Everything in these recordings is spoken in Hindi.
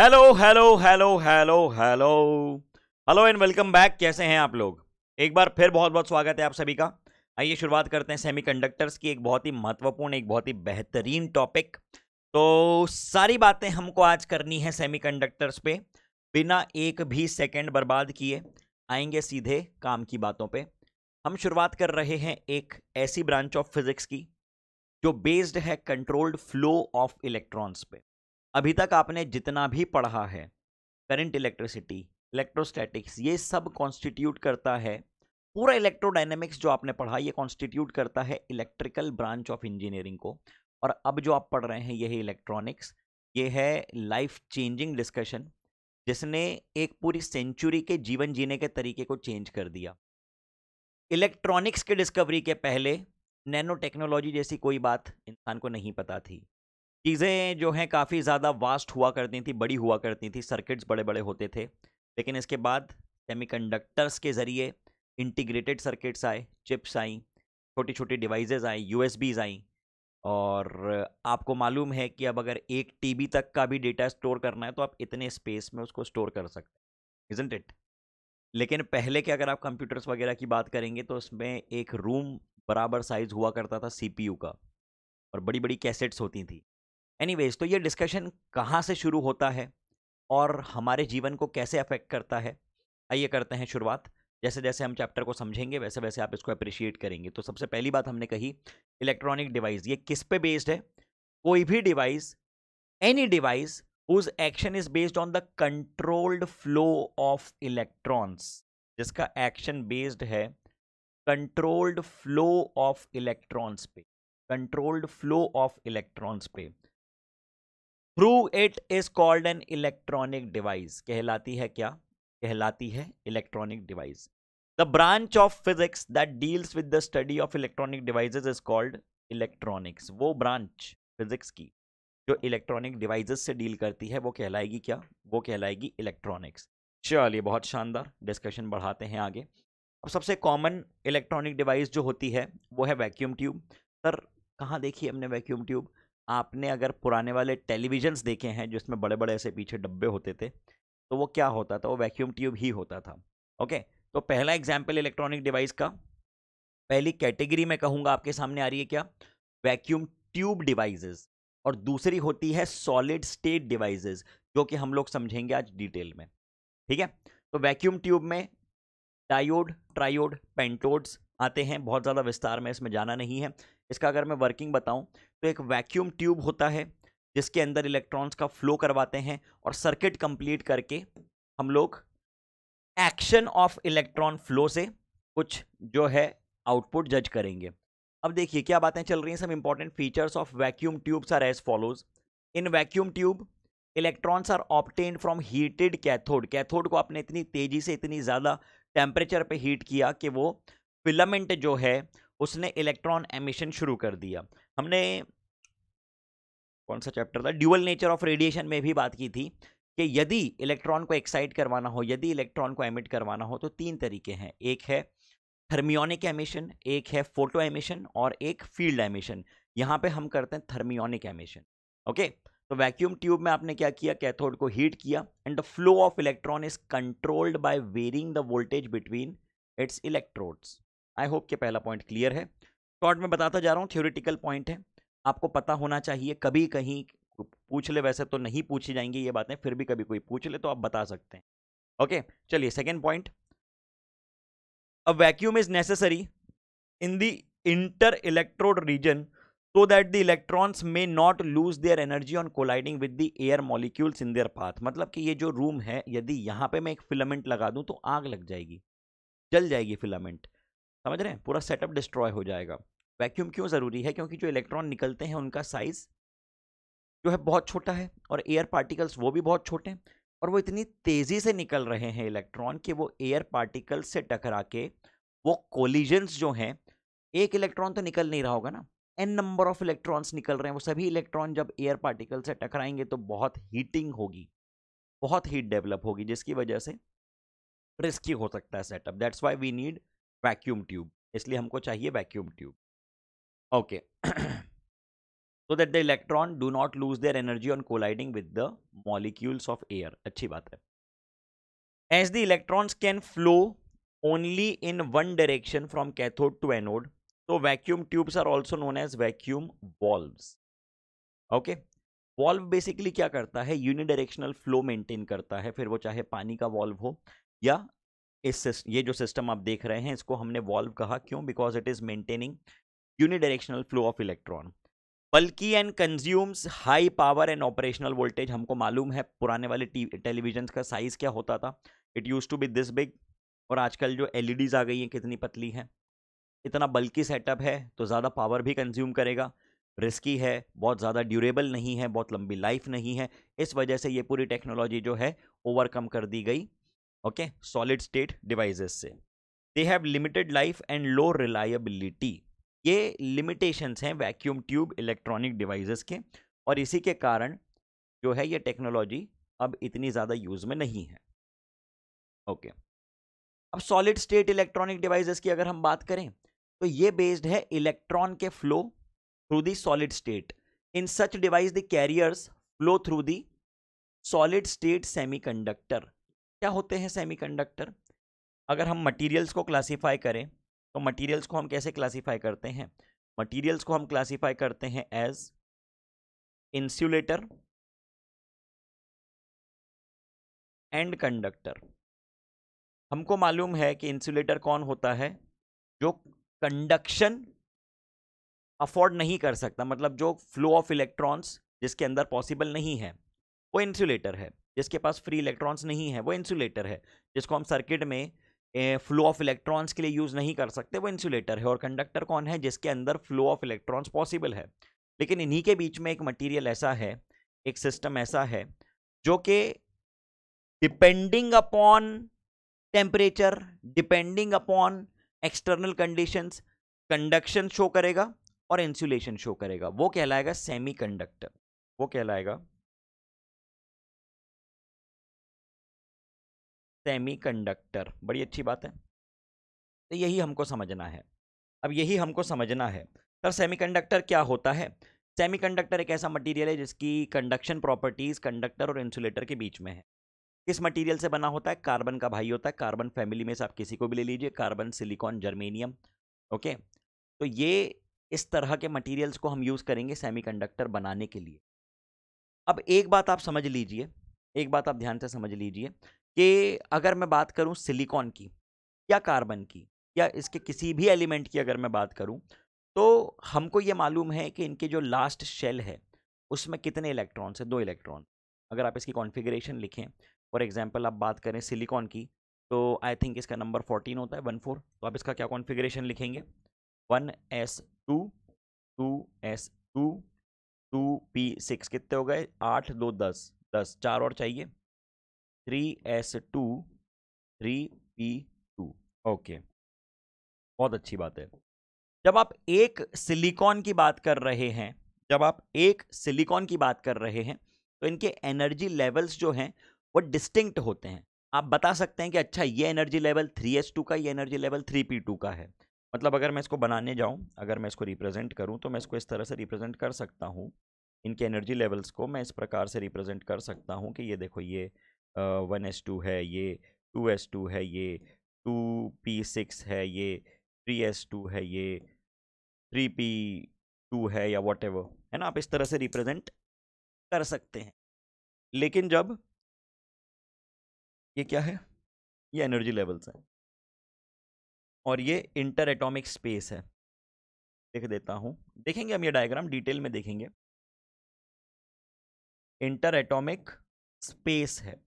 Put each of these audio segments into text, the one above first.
Hello hello hello hello hello hello and welcome back कैसे हैं आप लोग एक बार फिर बहुत बहुत स्वागत है आप सभी का आइए शुरुआत करते हैं सेमीकंडक्टर्स की एक बहुत ही महत्वपूर्ण एक बहुत ही बेहतरीन टॉपिक तो सारी बातें हमको आज करनी है सेमीकंडक्टर्स पे बिना एक भी सेकंड बर्बाद किए आएंगे सीधे काम की बातों पे हम शुरुआत कर रहे हैं एक ऐसी ब्रांच ऑफ फिजिक्स की जो बेस्ड है कंट्रोल्ड फ्लो ऑफ इलेक्ट्रॉन्स पे अभी तक आपने जितना भी पढ़ा है करंट इलेक्ट्रिसिटी इलेक्ट्रोस्टैटिक्स ये सब कॉन्स्टिट्यूट करता है पूरा इलेक्ट्रोडाइनमिक्स जो आपने पढ़ा ये कॉन्स्टिट्यूट करता है इलेक्ट्रिकल ब्रांच ऑफ इंजीनियरिंग को और अब जो आप पढ़ रहे हैं ये है इलेक्ट्रॉनिक्स ये है लाइफ चेंजिंग डिस्कशन जिसने एक पूरी सेंचुरी के जीवन जीने के तरीके को चेंज कर दिया इलेक्ट्रॉनिक्स के डिस्कवरी के पहले नैनो टेक्नोलॉजी जैसी कोई बात इंसान को नहीं पता थी चीज़ें जो हैं काफ़ी ज़्यादा वास्ट हुआ करती थी बड़ी हुआ करती थी सर्किट्स बड़े बड़े होते थे लेकिन इसके बाद सेमीकंडक्टर्स के ज़रिए इंटीग्रेटेड सर्किट्स आए चिप्स आई छोटी छोटी डिवाइसेस आई यूएसबीज आई और आपको मालूम है कि अब अगर एक टी तक का भी डेटा स्टोर करना है तो आप इतने स्पेस में उसको स्टोर कर सकते हैं इजेंट इट लेकिन पहले के अगर आप कंप्यूटर्स वगैरह की बात करेंगे तो उसमें एक रूम बराबर साइज़ हुआ करता था सीपीयू का और बड़ी बड़ी कैसेट्स होती थी एनीवेज तो ये डिस्कशन कहाँ से शुरू होता है और हमारे जीवन को कैसे अफेक्ट करता है आइए करते हैं शुरुआत जैसे जैसे हम चैप्टर को समझेंगे वैसे वैसे आप इसको अप्रिशिएट करेंगे तो सबसे पहली बात हमने कही इलेक्ट्रॉनिक डिवाइस ये किस पे बेस्ड है कोई भी device any device whose action is based on the controlled flow of electrons जिसका एक्शन बेस्ड है कंट्रोल्ड फ्लो ऑफ इलेक्ट्रॉन्स पे कंट्रोल्ड फ्लो ऑफ इलेक्ट्रॉन्स पे through it is called an electronic device कहलाती है क्या कहलाती है electronic device the branch of physics that deals with the study of electronic devices is called electronics वो ब्रांच फिजिक्स की जो इलेक्ट्रॉनिक डिवाइसेस से डील करती है वो कहलाएगी क्या वो कहलाएगी इलेक्ट्रॉनिक्स चलिए बहुत शानदार डिस्कशन बढ़ाते हैं आगे अब सबसे कॉमन इलेक्ट्रॉनिक डिवाइस जो होती है वो है वैक्यूम ट्यूब सर कहाँ देखी हमने वैक्यूम ट्यूब आपने अगर पुराने वाले टेलीविजन्स देखे हैं जिसमें बड़े बड़े ऐसे पीछे डब्बे होते थे तो वो क्या होता था वो वैक्यूम ट्यूब ही होता था ओके तो पहला एग्जाम्पल इलेक्ट्रॉनिक डिवाइस का पहली कैटेगरी में कहूँगा आपके सामने आ रही है क्या वैक्यूम ट्यूब डिवाइसेस और दूसरी होती है सॉलिड स्टेट डिवाइसेस जो कि हम लोग समझेंगे आज डिटेल में ठीक है तो वैक्यूम ट्यूब में डायोड ट्रायोड पेंटोड्स आते हैं बहुत ज़्यादा विस्तार में इसमें जाना नहीं है इसका अगर मैं वर्किंग बताऊं तो एक वैक्यूम ट्यूब होता है जिसके अंदर इलेक्ट्रॉन्स का फ्लो करवाते हैं और सर्किट कंप्लीट करके हम लोग एक्शन ऑफ इलेक्ट्रॉन फ्लो से कुछ जो है आउटपुट जज करेंगे अब देखिए क्या बातें चल रही हैं सब important features of vacuum tubes are as follows in vacuum tube electrons are obtained from heated cathode cathode को आपने इतनी तेज़ी से इतनी ज़्यादा टेम्परेचर पे हीट किया कि वो फिलामेंट जो है उसने इलेक्ट्रॉन एमिशन शुरू कर दिया हमने कौन सा चैप्टर था ड्यूअल नेचर ऑफ रेडिएशन में भी बात की थी कि यदि इलेक्ट्रॉन को एक्साइट करवाना हो यदि इलेक्ट्रॉन को एमिट करवाना हो तो तीन तरीके हैं एक है थर्मियोनिक एमिशन एक है फोटो एमिशन और एक फील्ड एमिशन यहाँ पे हम करते हैं थर्मियोनिक एमिशन ओके तो वैक्यूम ट्यूब में आपने क्या किया कैथोड को हीट किया and the flow of electron is controlled by varying the voltage between its electrodes I hope कि पहला पॉइंट क्लियर है शॉर्ट में बताता जा रहा हूँ थ्योरिटिकल पॉइंट है आपको पता होना चाहिए कभी कहीं पूछ ले वैसे तो नहीं पूछी जाएंगी ये बातें फिर भी कभी कोई पूछ ले तो आप बता सकते हैं ओके चलिए second point a vacuum is necessary in the inter electrode region so that the electrons may not lose their energy on colliding with the air molecules in their path मतलब कि ये जो रूम है यदि यहाँ पे मैं एक फिलामेंट लगा दूँ तो आग लग जाएगी जल जाएगी फिलामेंट समझ रहे हैं पूरा सेटअप डिस्ट्रॉय हो जाएगा वैक्यूम क्यों ज़रूरी है क्योंकि जो इलेक्ट्रॉन निकलते हैं उनका साइज़ जो है बहुत छोटा है और एयर पार्टिकल्स वो भी बहुत छोटे हैं और वो इतनी तेज़ी से निकल रहे हैं इलेक्ट्रॉन कि वो एयर पार्टिकल्स से टकरा के वो कोलिजन्स जो हैं एक इलेक्ट्रॉन तो निकल नहीं रहा होगा ना एन नंबर ऑफ इलेक्ट्रॉन्स निकल रहे हैं वो सभी इलेक्ट्रॉन जब एयर पार्टिकल से टकराएंगे तो बहुत हीटिंग होगी बहुत हीट डेवलप होगी जिसकी वजह से रिस्की हो सकता है setup that's why we need vacuum tube इसलिए हमको चाहिए vacuum tube okay so that the electron do not lose their energy on colliding with the molecules of air अच्छी बात है as the electrons can flow only in one direction from cathode to anode तो vacuum tubes are also known as vacuum valve okay valve basically क्या करता है यूनिडायरेक्शनल फ्लो मेंटेन करता है फिर वो चाहे पानी का वॉल्व हो या इस ये जो सिस्टम आप देख रहे हैं इसको हमने वॉल्व कहा क्यों because it is maintaining unidirectional flow of electron बल्कि and consumes high power and operational voltage हमको मालूम है पुराने वाले टेलीविजन का साइज क्या होता था it used to be this big और आजकल जो एल e आ गई हैं कितनी पतली हैं इतना बल्कि सेटअप है तो ज़्यादा पावर भी कंज्यूम करेगा रिस्की है बहुत ज़्यादा ड्यूरेबल नहीं है बहुत लंबी लाइफ नहीं है इस वजह से ये पूरी टेक्नोलॉजी जो है ओवरकम कर दी गई ओके सॉलिड स्टेट डिवाइसेस से they have limited life and low reliability ये लिमिटेशंस हैं वैक्यूम ट्यूब इलेक्ट्रॉनिक डिवाइसेस के और इसी के कारण जो है ये टेक्नोलॉजी अब इतनी ज़्यादा यूज़ में नहीं है ओके okay. अब सॉलिड स्टेट इलेक्ट्रॉनिक डिवाइसेस की अगर हम बात करें तो ये बेस्ड है इलेक्ट्रॉन के flow through the solid state in such device the carriers flow through the solid state semiconductor क्या होते हैं सेमीकंडक्टर अगर हम मटेरियल्स को क्लासीफाई करें तो मटेरियल्स को हम कैसे क्लासीफाई करते हैं मटेरियल्स को हम क्लासीफाई करते हैं एज इंसुलेटर एंड कंडक्टर हमको मालूम है कि इंसुलेटर कौन होता है जो कंडक्शन अफोर्ड नहीं कर सकता मतलब जो फ्लो ऑफ इलेक्ट्रॉन्स जिसके अंदर पॉसिबल नहीं है वो इंसुलेटर है जिसके पास फ्री इलेक्ट्रॉन्स नहीं है वो इंसुलेटर है जिसको हम सर्किट में फ्लो ऑफ इलेक्ट्रॉन्स के लिए यूज़ नहीं कर सकते वो इंसुलेटर है और कंडक्टर कौन है जिसके अंदर फ्लो ऑफ इलेक्ट्रॉन्स पॉसिबल है लेकिन इन्हीं के बीच में एक मटीरियल ऐसा है एक सिस्टम ऐसा है जो कि depending upon temperature depending upon external conditions conduction show करेगा और इंसुलेशन शो करेगा वो कहलाएगा सेमीकंडक्टर वो कहलाएगा सेमीकंडक्टर बड़ी अच्छी बात है तो यही हमको समझना है अब यही हमको समझना है सर सेमीकंडक्टर क्या होता है सेमीकंडक्टर एक ऐसा मटेरियल है जिसकी कंडक्शन प्रॉपर्टीज़ कंडक्टर और इंसुलेटर के बीच में है किस मटेरियल से बना होता है कार्बन का भाई होता है कार्बन फैमिली में से आप किसी को भी ले लीजिए कार्बन सिलिकॉन जर्मेनियम ओके तो ये इस तरह के मटेरियल्स को हम यूज़ करेंगे सेमीकंडक्टर बनाने के लिए अब एक बात आप समझ लीजिए एक बात आप ध्यान से समझ लीजिए कि अगर मैं बात करूं सिलिकॉन की या कार्बन की या इसके किसी भी एलिमेंट की अगर मैं बात करूं तो हमको ये मालूम है कि इनके जो लास्ट शेल है उसमें कितने इलेक्ट्रॉन्स हैं दो इलेक्ट्रॉन अगर आप इसकी कॉन्फ़िगरेशन लिखें फॉर एग्जांपल आप बात करें सिलिकॉन की तो आई थिंक इसका नंबर फोर्टीन होता है वन फोर तो आप इसका क्या कॉन्फ़िगरेशन लिखेंगे one s two two s two two p six कितने हो गए आठ दो दस दस चार और चाहिए three s two three p two okay बहुत अच्छी बात है जब आप एक सिलिकॉन की बात कर रहे हैं जब आप एक सिलिकॉन की बात कर रहे हैं तो इनके एनर्जी लेवल्स जो हैं वो डिस्टिंक्ट होते हैं आप बता सकते हैं कि अच्छा ये एनर्जी लेवल 3s2 का ये एनर्जी लेवल 3p2 का है मतलब अगर मैं इसको बनाने जाऊं अगर मैं इसको रिप्रेजेंट करूं तो मैं इसको इस तरह से रिप्रेजेंट कर सकता हूं इनके एनर्जी लेवल्स को मैं इस प्रकार से रिप्रेजेंट कर सकता हूं कि ये देखो ये वन एस टू है ये टू एस टू है ये टू पी सिक्स है ये थ्री एस टू है ये थ्री पी टू है या वॉट है ना आप इस तरह से रिप्रेजेंट कर सकते हैं लेकिन जब ये क्या है ये एनर्जी लेवल्स है और ये इंटर एटॉमिक स्पेस है देख देता हूँ देखेंगे हम ये डायग्राम डिटेल में देखेंगे इंटर एटॉमिक स्पेस है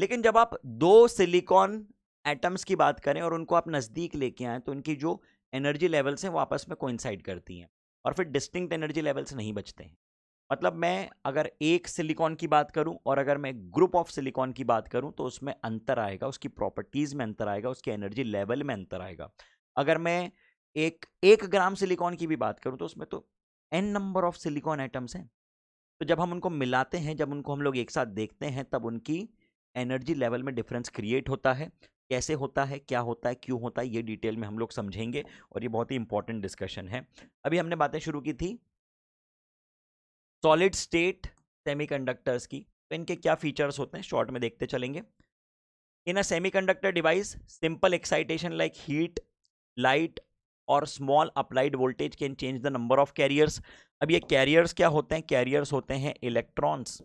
लेकिन जब आप दो सिलिकॉन एटम्स की बात करें और उनको आप नज़दीक लेके आएँ तो उनकी जो एनर्जी लेवल्स हैं वो आपस में कोइंसाइड करती हैं और फिर डिस्टिंक्ट एनर्जी लेवल्स नहीं बचते हैं मतलब मैं अगर एक सिलिकॉन की बात करूं और अगर मैं ग्रुप ऑफ सिलिकॉन की बात करूं तो उसमें अंतर आएगा उसकी प्रॉपर्टीज़ में अंतर आएगा उसकी एनर्जी लेवल में अंतर आएगा अगर मैं एक एक ग्राम सिलिकॉन की भी बात करूं तो उसमें तो n number of silicon atoms हैं तो जब हम उनको मिलाते हैं जब उनको हम लोग एक साथ देखते हैं तब उनकी एनर्जी लेवल में डिफरेंस क्रिएट होता है कैसे होता है क्या होता है क्यों होता है ये डिटेल में हम लोग समझेंगे और ये बहुत ही इंपॉर्टेंट डिस्कशन है अभी हमने बातें शुरू की थी सॉलिड स्टेट सेमीकंडक्टर्स की तो इनके क्या फीचर्स होते हैं शॉर्ट में देखते चलेंगे in a semiconductor device simple excitation like heat light और small applied voltage can change the number of carriers अब ये कैरियर्स क्या होते हैं कैरियर्स होते हैं इलेक्ट्रॉन्स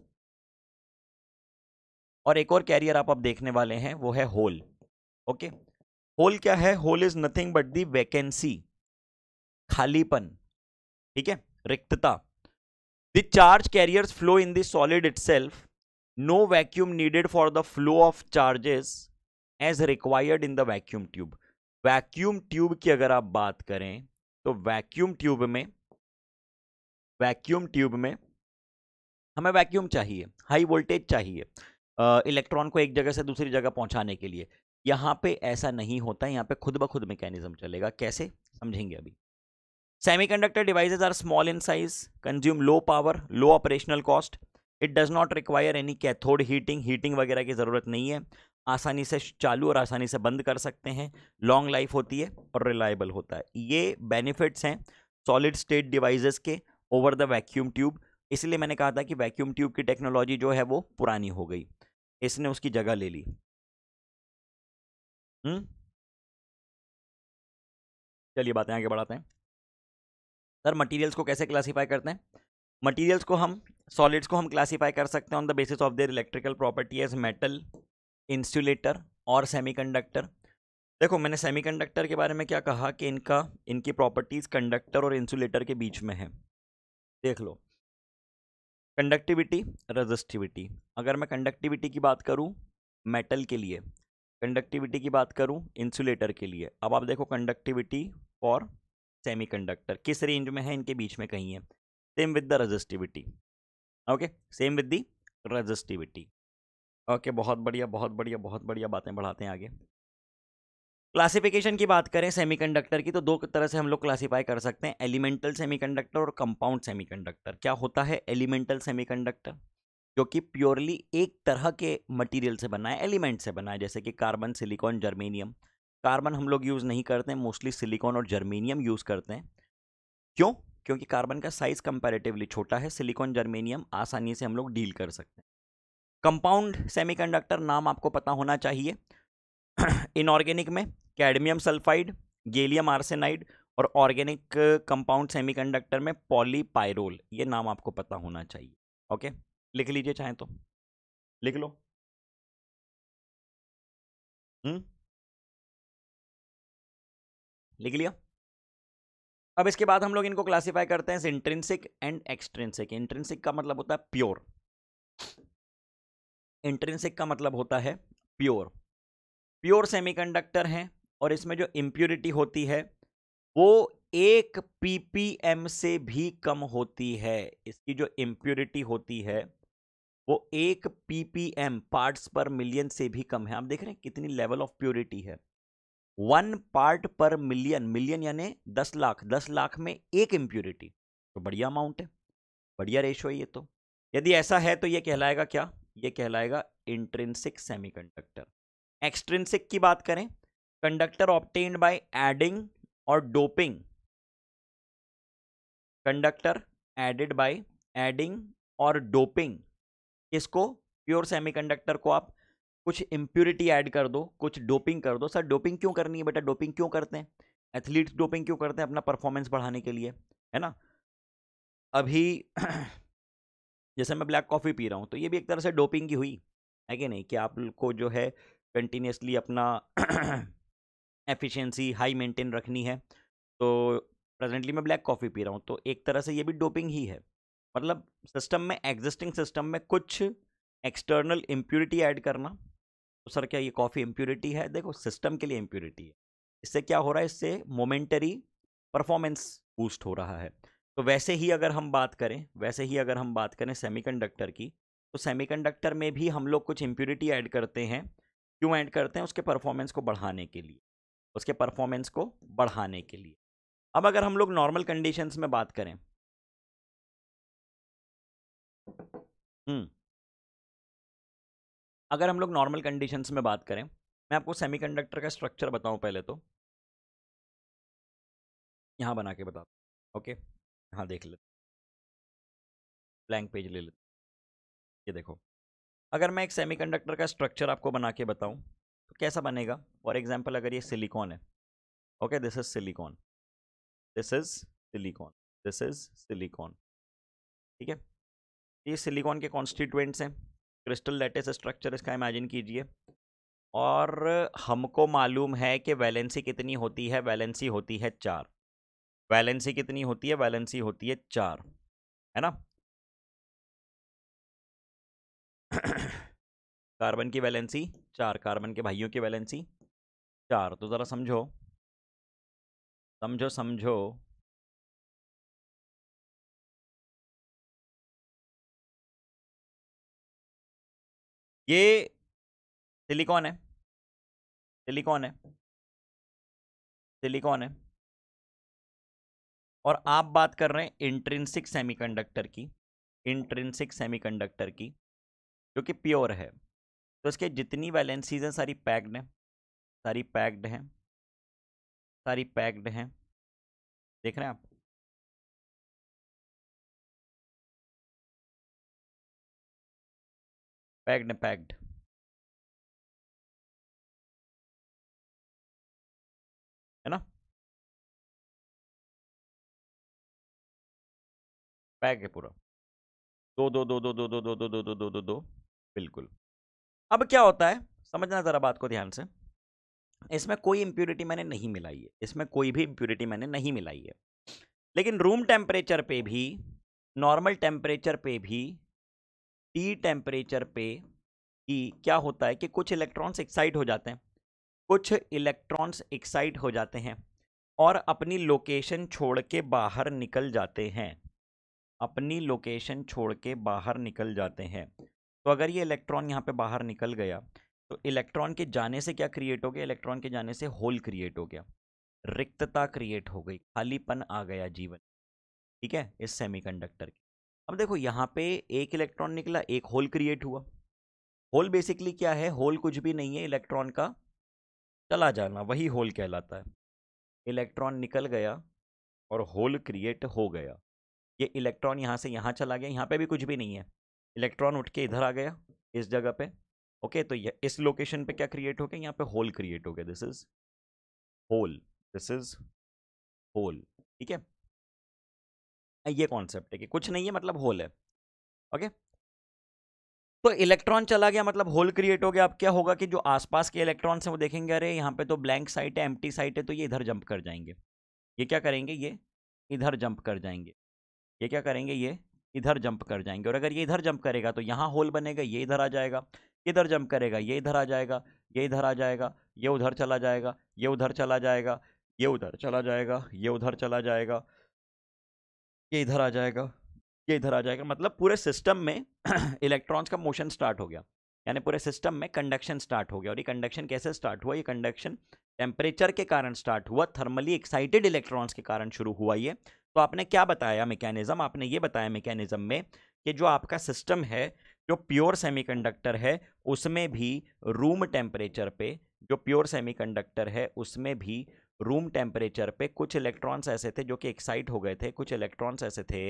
और एक और कैरियर आप अब देखने वाले हैं वो है होल ओके होल क्या है hole is nothing but the vacancy खालीपन ठीक है रिक्तता the charge carriers flow in the solid itself no vacuum needed for the flow of charges as required in the vacuum tube vacuum tube की अगर आप बात करें तो वैक्यूम ट्यूब में वैक्यूम ट्यूब में हमें वैक्यूम चाहिए हाई वोल्टेज चाहिए इलेक्ट्रॉन को एक जगह से दूसरी जगह पहुंचाने के लिए यहाँ पे ऐसा नहीं होता है यहाँ पे खुद ब खुद मैकेनिज्म चलेगा कैसे समझेंगे अभी semiconductor devices are small in size consume low power low operational cost it does not require any cathode heating heating वगैरह की ज़रूरत नहीं है आसानी से चालू और आसानी से बंद कर सकते हैं लॉन्ग लाइफ होती है और रिलायबल होता है ये बेनिफिट्स हैं सॉलिड स्टेट डिवाइसेस के ओवर द वैक्यूम ट्यूब इसलिए मैंने कहा था कि वैक्यूम ट्यूब की टेक्नोलॉजी जो है वो पुरानी हो गई इसने उसकी जगह ले ली हम्म चलिए बातें आगे बढ़ाते हैं सर मटेरियल्स को कैसे क्लासीफाई करते हैं मटेरियल्स को हम सॉलिड्स को हम क्लासीफाई कर सकते हैं on the basis of their electrical property as metal insulator और सेमीकंडक्टर देखो मैंने सेमीकंडक्टर के बारे में क्या कहा कि इनका इनकी प्रॉपर्टीज़ कंडक्टर और इंसुलेटर के बीच में है देख लो कंडक्टिविटी रजिस्टिविटी अगर मैं कंडक्टिविटी की बात करूँ मेटल के लिए कंडक्टिविटी की बात करूँ इंसुलेटर के लिए अब आप देखो कंडक्टिविटी फॉर सेमीकंडक्टर किस रेंज में है इनके बीच में कहीं है same with the resistivity okay same with the resistivity okay बहुत बढ़िया बहुत बढ़िया बहुत बढ़िया बातें बढ़ाते हैं आगे क्लासिफिकेशन की बात करें सेमीकंडक्टर की तो दो तरह से हम लोग क्लासीफाई कर सकते हैं एलिमेंटल सेमीकंडक्टर और कंपाउंड सेमीकंडक्टर क्या होता है एलिमेंटल सेमीकंडक्टर जो कि प्योरली एक तरह के मटेरियल से बना है एलिमेंट से बना है जैसे कि कार्बन सिलिकॉन जर्मेनियम कार्बन हम लोग यूज़ नहीं करते हैं मोस्टली सिलिकॉन और जर्मेनियम यूज़ करते हैं क्यों क्योंकि कार्बन का साइज़ कंपेरेटिवली छोटा है सिलिकॉन जर्मेनियम आसानी से हम लोग डील कर सकते हैं कंपाउंड सेमीकंडक्टर नाम आपको पता होना चाहिए इनऑर्गेनिक में कैडमियम सल्फाइड गेलियम आर्सेनाइड और ऑर्गेनिक कंपाउंड सेमीकंडक्टर में पॉलीपायरोल ये नाम आपको पता होना चाहिए ओके लिख लीजिए चाहे तो लिख लो हुँ? हम्म? लिख लिया अब इसके बाद हम लोग इनको क्लासिफाई करते हैं इंट्रेंसिक एंड एक्सट्रेंसिक इंट्रेंसिक का मतलब होता है प्योर इंट्रेंसिक का मतलब होता है प्योर प्योर सेमीकंडक्टर हैं और इसमें जो इम्प्योरिटी होती है वो एक पीपीएम से भी कम होती है इसकी जो इम्प्योरिटी होती है वो एक पीपीएम पार्ट्स पर मिलियन से भी कम है आप देख रहे हैं कितनी लेवल ऑफ प्योरिटी है one part per million million यानी दस लाख दस लाख में एक इम्प्योरिटी तो बढ़िया अमाउंट है बढ़िया रेशो है ये तो यदि ऐसा है तो ये कहलाएगा क्या ये कहलाएगा इंट्रेंसिक सेमीकंडक्टर एक्सट्रेंसिक की बात करें कंडक्टर ऑप्टेन्ड बाय एडिंग और doping conductor added by adding और डोपिंग इसको प्योर सेमीकंडक्टर को आप कुछ इम्प्योरिटी ऐड कर दो कुछ डोपिंग कर दो सर डोपिंग क्यों करनी है बेटा डोपिंग क्यों करते हैं एथलीट्स डोपिंग क्यों करते हैं अपना परफॉर्मेंस बढ़ाने के लिए है ना अभी जैसे मैं ब्लैक कॉफ़ी पी रहा हूँ तो ये भी एक तरह से डोपिंग की हुई है कि नहीं कि आपको जो है कंटिन्यूसली अपना एफिशिएंसी हाई मेंटेन रखनी है तो प्रेजेंटली मैं ब्लैक कॉफ़ी पी रहा हूँ तो एक तरह से ये भी डोपिंग ही है मतलब सिस्टम में एग्जिस्टिंग सिस्टम में कुछ एक्सटर्नल इम्प्योरिटी ऐड करना तो सर क्या ये कॉफ़ी इम्प्योरिटी है देखो सिस्टम के लिए इम्प्योरिटी है इससे क्या हो रहा है इससे मोमेंटरी परफॉर्मेंस बूस्ट हो रहा है तो वैसे ही अगर हम बात करें वैसे ही अगर हम बात करें सेमीकंडक्टर की तो सेमीकंडक्टर में भी हम लोग कुछ इम्प्योरिटी ऐड करते हैं क्यों ऐड करते हैं उसके परफॉर्मेंस को बढ़ाने के लिए उसके परफॉर्मेंस को बढ़ाने के लिए अब अगर हम लोग नॉर्मल कंडीशंस में बात करें हम्म अगर हम लोग नॉर्मल कंडीशंस में बात करें मैं आपको सेमीकंडक्टर का स्ट्रक्चर बताऊं पहले तो यहाँ बना के बता ओके यहाँ देख लेते ब्लैंक पेज ले लेते ये देखो अगर मैं एक सेमीकंडक्टर का स्ट्रक्चर आपको बना के बताऊं तो कैसा बनेगा फॉर एग्जांपल अगर ये सिलिकॉन है okay this is silicon this is silicon this is silicon ठीक है ये सिलिकॉन के कॉन्स्टिट्यूएंट्स हैं क्रिस्टल लेटेस्ट स्ट्रक्चर इसका इमेजिन कीजिए और हमको मालूम है कि वैलेंसी कितनी होती है वैलेंसी होती है चार वैलेंसी कितनी होती है वैलेंसी होती है चार है ना कार्बन की वैलेंसी चार कार्बन के भाइयों की वैलेंसी चार तो ज़रा समझो समझो समझो ये सिलिकॉन है सिलिकॉन है सिलिकॉन है और आप बात कर रहे हैं इंट्रिंसिक सेमीकंडक्टर की इंट्रिंसिक सेमीकंडक्टर की जो कि प्योर है तो इसके जितनी वैलेंसीज हैं सारी पैक्ड हैं सारी पैक्ड हैं सारी पैक्ड हैं देख रहे हैं आप पैक्ड पैक्ड है ना पैक है पूरा दो दो दो दो दो दो दो दो दो दो दो दो दो बिल्कुल अब क्या होता है समझना ज़रा बात को ध्यान से इसमें कोई इम्प्यूरिटी मैंने नहीं मिलाई है इसमें कोई भी इम्प्यूरिटी मैंने नहीं मिलाई है लेकिन रूम टेम्परेचर पे भी नॉर्मल टेम्परेचर पे भी टी टेम्परेचर पे कि क्या होता है कि कुछ इलेक्ट्रॉन्स एक्साइट हो जाते हैं कुछ इलेक्ट्रॉन्स एक्साइट हो जाते हैं और अपनी लोकेशन छोड़ के बाहर निकल जाते हैं अपनी लोकेशन छोड़ के बाहर निकल जाते हैं तो अगर ये इलेक्ट्रॉन यहाँ पे बाहर निकल गया तो इलेक्ट्रॉन के जाने से क्या क्रिएट हो गया इलेक्ट्रॉन के जाने से होल क्रिएट हो गया रिक्तता क्रिएट हो गई खालीपन आ गया जीवन ठीक है इस सेमीकंडक्टर की अब देखो यहाँ पे एक इलेक्ट्रॉन निकला एक होल क्रिएट हुआ होल बेसिकली क्या है होल कुछ भी नहीं है इलेक्ट्रॉन का चला जाना वही होल कहलाता है इलेक्ट्रॉन निकल गया और होल क्रिएट हो गया ये इलेक्ट्रॉन यहाँ से यहाँ चला गया यहाँ पे भी कुछ भी नहीं है इलेक्ट्रॉन उठ के इधर आ गया इस जगह पे ओके तो ये इस लोकेशन पे क्या क्रिएट हो गया यहाँ पे होल क्रिएट हो गया this is hole this is hole ठीक है ये कॉन्सेप्ट है कि कुछ नहीं है मतलब होल है ओके तो इलेक्ट्रॉन चला गया मतलब होल क्रिएट हो गया अब क्या होगा कि जो आसपास के इलेक्ट्रॉन्स हैं वो देखेंगे अरे यहाँ पे तो ब्लैंक साइट है एम्प्टी साइट है तो ये इधर जंप कर जाएंगे ये क्या करेंगे ये इधर जंप कर जाएंगे ये क्या करेंगे ये इधर जंप कर जाएंगे और अगर ये इधर जंप करेगा तो यहाँ होल बनेगा ये इधर आ जाएगा इधर जंप करेगा ये इधर आ जाएगा ये इधर आ जाएगा ये उधर चला जाएगा ये उधर चला जाएगा ये उधर चला जाएगा ये उधर चला जाएगा ये इधर आ जाएगा ये इधर आ जाएगा मतलब पूरे सिस्टम में इलेक्ट्रॉन्स का मोशन स्टार्ट हो गया यानी पूरे सिस्टम में कंडक्शन स्टार्ट हो गया और ये कंडक्शन कैसे स्टार्ट हुआ ये कंडक्शन टेम्परेचर के कारण स्टार्ट हुआ थर्मली एक्साइटेड इलेक्ट्रॉन्स के कारण शुरू हुआ ये तो आपने क्या बताया मैकेनिज़्म आपने ये बताया मैकेनिज़्म में कि जो आपका सिस्टम है जो प्योर सेमीकंडक्टर है उसमें भी रूम टेम्परेचर पे जो प्योर सेमीकंडक्टर है उसमें भी रूम टेम्परेचर पे कुछ इलेक्ट्रॉन्स ऐसे थे जो कि एक्साइट हो गए थे कुछ इलेक्ट्रॉन्स ऐसे थे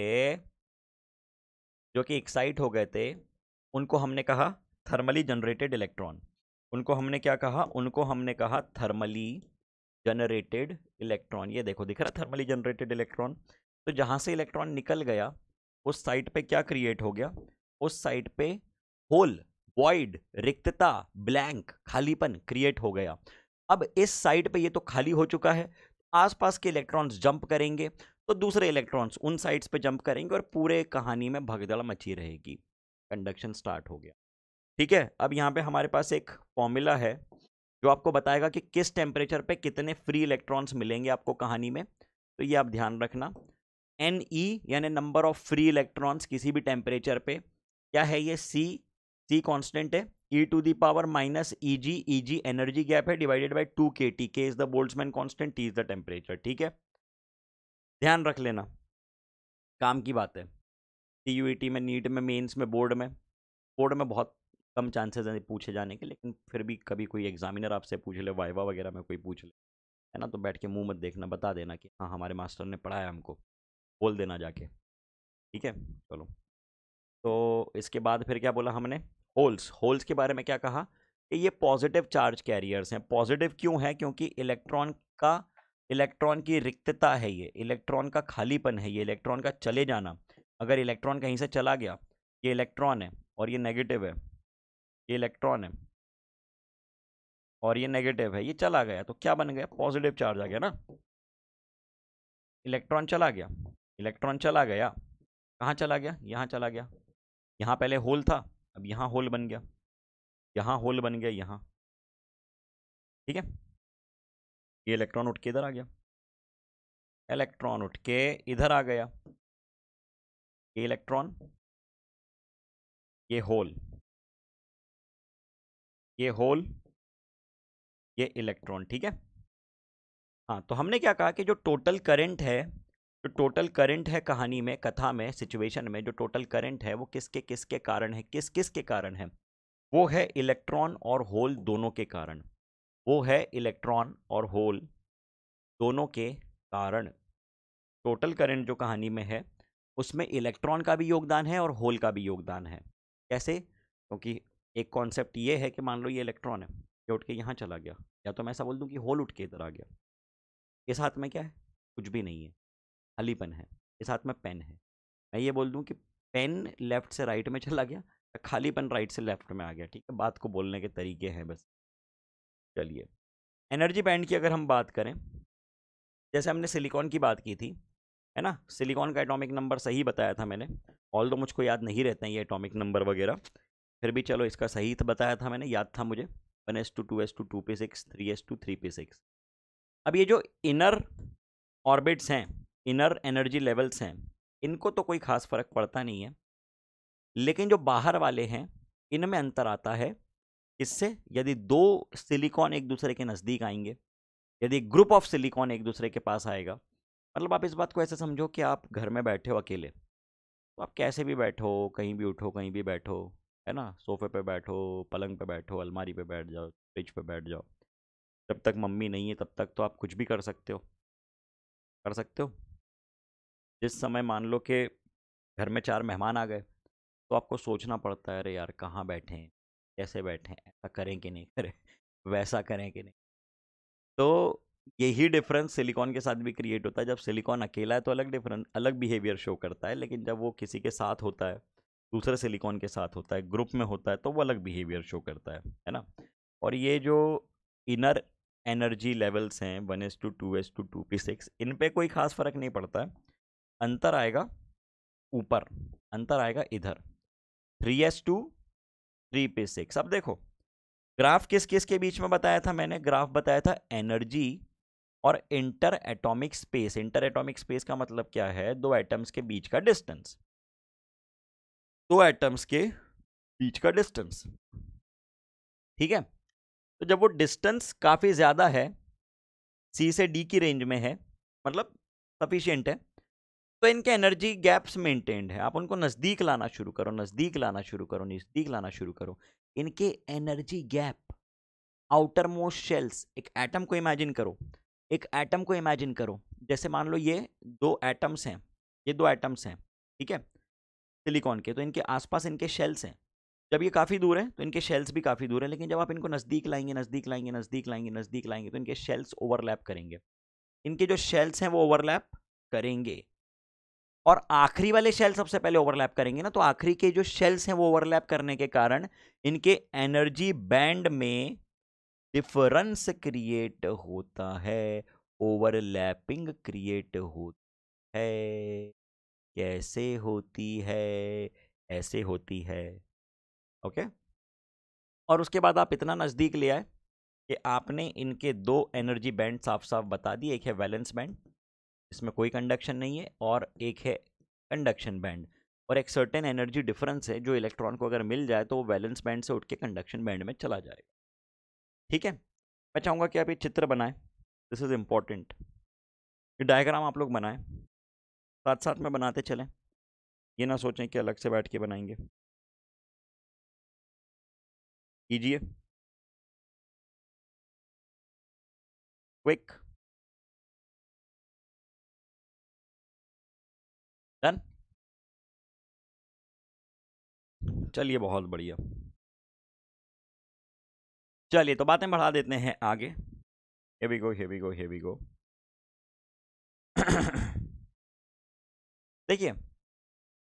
जो कि एक्साइट हो गए थे उनको हमने कहा थर्मली जनरेटेड इलेक्ट्रॉन उनको हमने क्या कहा उनको हमने कहा थर्मली जनरेटेड इलेक्ट्रॉन ये देखो दिख रहा थर्मली जनरेटेड इलेक्ट्रॉन तो जहाँ से इलेक्ट्रॉन निकल गया उस साइट पे क्या क्रिएट हो गया उस साइट पे होल वॉइड रिक्तता ब्लैंक खालीपन क्रिएट हो गया अब इस साइट पे ये तो खाली हो चुका है आसपास के इलेक्ट्रॉन्स जंप करेंगे तो दूसरे इलेक्ट्रॉन्स उन साइड्स पे जंप करेंगे और पूरे कहानी में भगदड़ मची रहेगी कंडक्शन स्टार्ट हो गया ठीक है अब यहाँ पे हमारे पास एक फॉर्मूला है जो आपको बताएगा कि किस टेम्परेचर पे कितने फ्री इलेक्ट्रॉन्स मिलेंगे आपको कहानी में तो ये आप ध्यान रखना एन ई यानी नंबर ऑफ फ्री इलेक्ट्रॉन्स किसी भी टेम्परेचर पे क्या है ये सी सी कॉन्स्टेंट है e to the power minus E ji E g energy gap है divided by two k T k is the Boltzmann constant T is the temperature ठीक है ध्यान रख लेना काम की बात है सी यू ई टी में नीट में मेन्स में बोर्ड में बोर्ड में बहुत कम चांसेस हैं पूछे जाने के लेकिन फिर भी कभी कोई एग्जामिनर आपसे पूछ ले वाइवा वगैरह में कोई पूछ ले है ना तो बैठ के मुंह मत देखना बता देना कि हाँ हमारे मास्टर ने पढ़ाया हमको बोल देना जाके ठीक है चलो तो इसके बाद फिर क्या बोला हमने होल्स होल्स के बारे में क्या कहा कि ये पॉजिटिव चार्ज कैरियर्स हैं पॉजिटिव क्यों है क्योंकि इलेक्ट्रॉन का इलेक्ट्रॉन की रिक्तता है ये इलेक्ट्रॉन का खालीपन है ये इलेक्ट्रॉन का चले जाना अगर इलेक्ट्रॉन कहीं से चला गया ये इलेक्ट्रॉन है और ये नेगेटिव है ये इलेक्ट्रॉन है और ये नेगेटिव है ये चला गया तो क्या बन गया पॉजिटिव चार्ज आ गया ना इलेक्ट्रॉन चला गया इलेक्ट्रॉन चला गया कहाँ चला गया यहाँ चला गया यहाँ पहले होल था अब यहाँ होल बन गया यहाँ होल बन गया यहाँ ठीक है ये इलेक्ट्रॉन उठ के इधर आ गया इलेक्ट्रॉन उठ के इधर आ गया ये इलेक्ट्रॉन ये होल ये होल ये इलेक्ट्रॉन ठीक है हाँ तो हमने क्या कहा कि जो टोटल करंट है जो टोटल करंट है कहानी में कथा में सिचुएशन में जो टोटल करंट है वो किसके किसके कारण है किस किस के कारण है वो है इलेक्ट्रॉन और होल दोनों के कारण वो है इलेक्ट्रॉन और होल दोनों के कारण टोटल करंट जो कहानी में है उसमें इलेक्ट्रॉन का भी योगदान है और होल का भी योगदान है कैसे क्योंकि एक कॉन्सेप्ट ये है कि मान लो ये इलेक्ट्रॉन है ये उठ के यहाँ चला गया या तो मैं ऐसा बोल दूँ कि होल उठ के इधर आ गया इस हाथ में क्या है कुछ भी नहीं है खालीपन है इस हाथ में पेन है मैं ये बोल दूँ कि पेन लेफ्ट से राइट में चला गया या खालीपन राइट से लेफ्ट में आ गया ठीक है बात को बोलने के तरीके हैं बस चलिए एनर्जी बैंड की अगर हम बात करें जैसे हमने सिलिकॉन की बात की थी है ना सिलिकॉन का एटॉमिक नंबर सही बताया था मैंने ऑल दो तो मुझको याद नहीं रहते हैं ये एटॉमिक नंबर वगैरह फिर भी चलो इसका सही तो बताया था मैंने याद था मुझे one s two two s two two p six three s two three p six अब ये जो इनर ऑर्बिट्स हैं इनर एनर्जी लेवल्स हैं इनको तो कोई खास फ़र्क पड़ता नहीं है लेकिन जो बाहर वाले हैं इनमें अंतर आता है इससे यदि दो सिलिकॉन एक दूसरे के नज़दीक आएंगे यदि ग्रुप ऑफ सिलिकॉन एक दूसरे के पास आएगा मतलब आप इस बात को ऐसे समझो कि आप घर में बैठे हो अकेले तो आप कैसे भी बैठो कहीं भी उठो कहीं भी बैठो है ना सोफे पे बैठो पलंग पे बैठो अलमारी पे बैठ जाओ फ्रिज पे बैठ जाओ जब तक मम्मी नहीं है तब तक तो आप कुछ भी कर सकते हो कर सकते हो जिस समय मान लो कि घर में चार मेहमान आ गए तो आपको सोचना पड़ता है अरे यार कहाँ बैठें कैसे बैठें ऐसा करें कि नहीं करें वैसा करें कि नहीं तो यही डिफरेंस सिलिकॉन के साथ भी क्रिएट होता है जब सिलिकॉन अकेला है तो अलग डिफरेंस अलग बिहेवियर शो करता है लेकिन जब वो किसी के साथ होता है दूसरे सिलिकॉन के साथ होता है ग्रुप में होता है तो वो अलग बिहेवियर शो करता है है ना और ये जो इनर एनर्जी लेवल्स हैं one s two two s two two p six इन पर कोई ख़ास फ़र्क नहीं पड़ता है अंतर आएगा ऊपर अंतर आएगा इधर three s two three p six अब देखो ग्राफ किस किस के बीच में बताया था मैंने ग्राफ बताया था एनर्जी और interatomic space interatomic space का मतलब क्या है दो एटम्स के बीच का डिस्टेंस दो एटम्स के बीच का डिस्टेंस ठीक है तो जब वो डिस्टेंस काफ़ी ज़्यादा है सी से डी की रेंज में है मतलब सफिशियंट है तो इनके एनर्जी गैप्स मेंटेन्ड है आप उनको नज़दीक लाना शुरू करो नज़दीक लाना शुरू करो नज़दीक लाना शुरू करो इनके energy gap outermost shells एक एटम को इमेजिन करो एक एटम को इमेजिन करो जैसे मान लो ये दो एटम्स हैं ये दो एटम्स हैं ठीक है सिलिकॉन के तो इनके आसपास इनके शेल्स हैं जब ये काफ़ी दूर है तो इनके शेल्स भी काफ़ी दूर हैं लेकिन जब आप इनको नज़दीक लाएंगे नज़दीक लाएंगे नज़दीक लाएंगे नज़दीक लाएंगे तो इनके शेल्स ओवरलैप करेंगे इनके जो शेल्स हैं वो ओवरलैप करेंगे और आखिरी वाले शेल सबसे पहले ओवरलैप करेंगे ना तो आखिरी के जो शेल्स हैं वो ओवरलैप करने के कारण इनके एनर्जी बैंड में डिफरेंस क्रिएट होता है ओवरलैपिंग क्रिएट होता है कैसे होती है ऐसे होती है ओके और उसके बाद आप इतना नज़दीक ले आए कि आपने इनके दो एनर्जी बैंड साफ साफ बता दिए एक है वैलेंस बैंड इसमें कोई कंडक्शन नहीं है और एक है कंडक्शन बैंड और एक सर्टेन एनर्जी डिफरेंस है जो इलेक्ट्रॉन को अगर मिल जाए तो वो वैलेंस बैंड से उठ के कंडक्शन बैंड में चला जाएगा ठीक है मैं चाहूँगा कि आप ये चित्र बनाएं दिस इज़ इम्पॉर्टेंट ये डायग्राम आप लोग बनाएं साथ साथ में बनाते चलें ये ना सोचें कि अलग से बैठ के बनाएंगे कीजिए क्विक डन चलिए बहुत बढ़िया चलिए तो बातें बढ़ा देते हैं आगे heavy go heavy go heavy go देखिए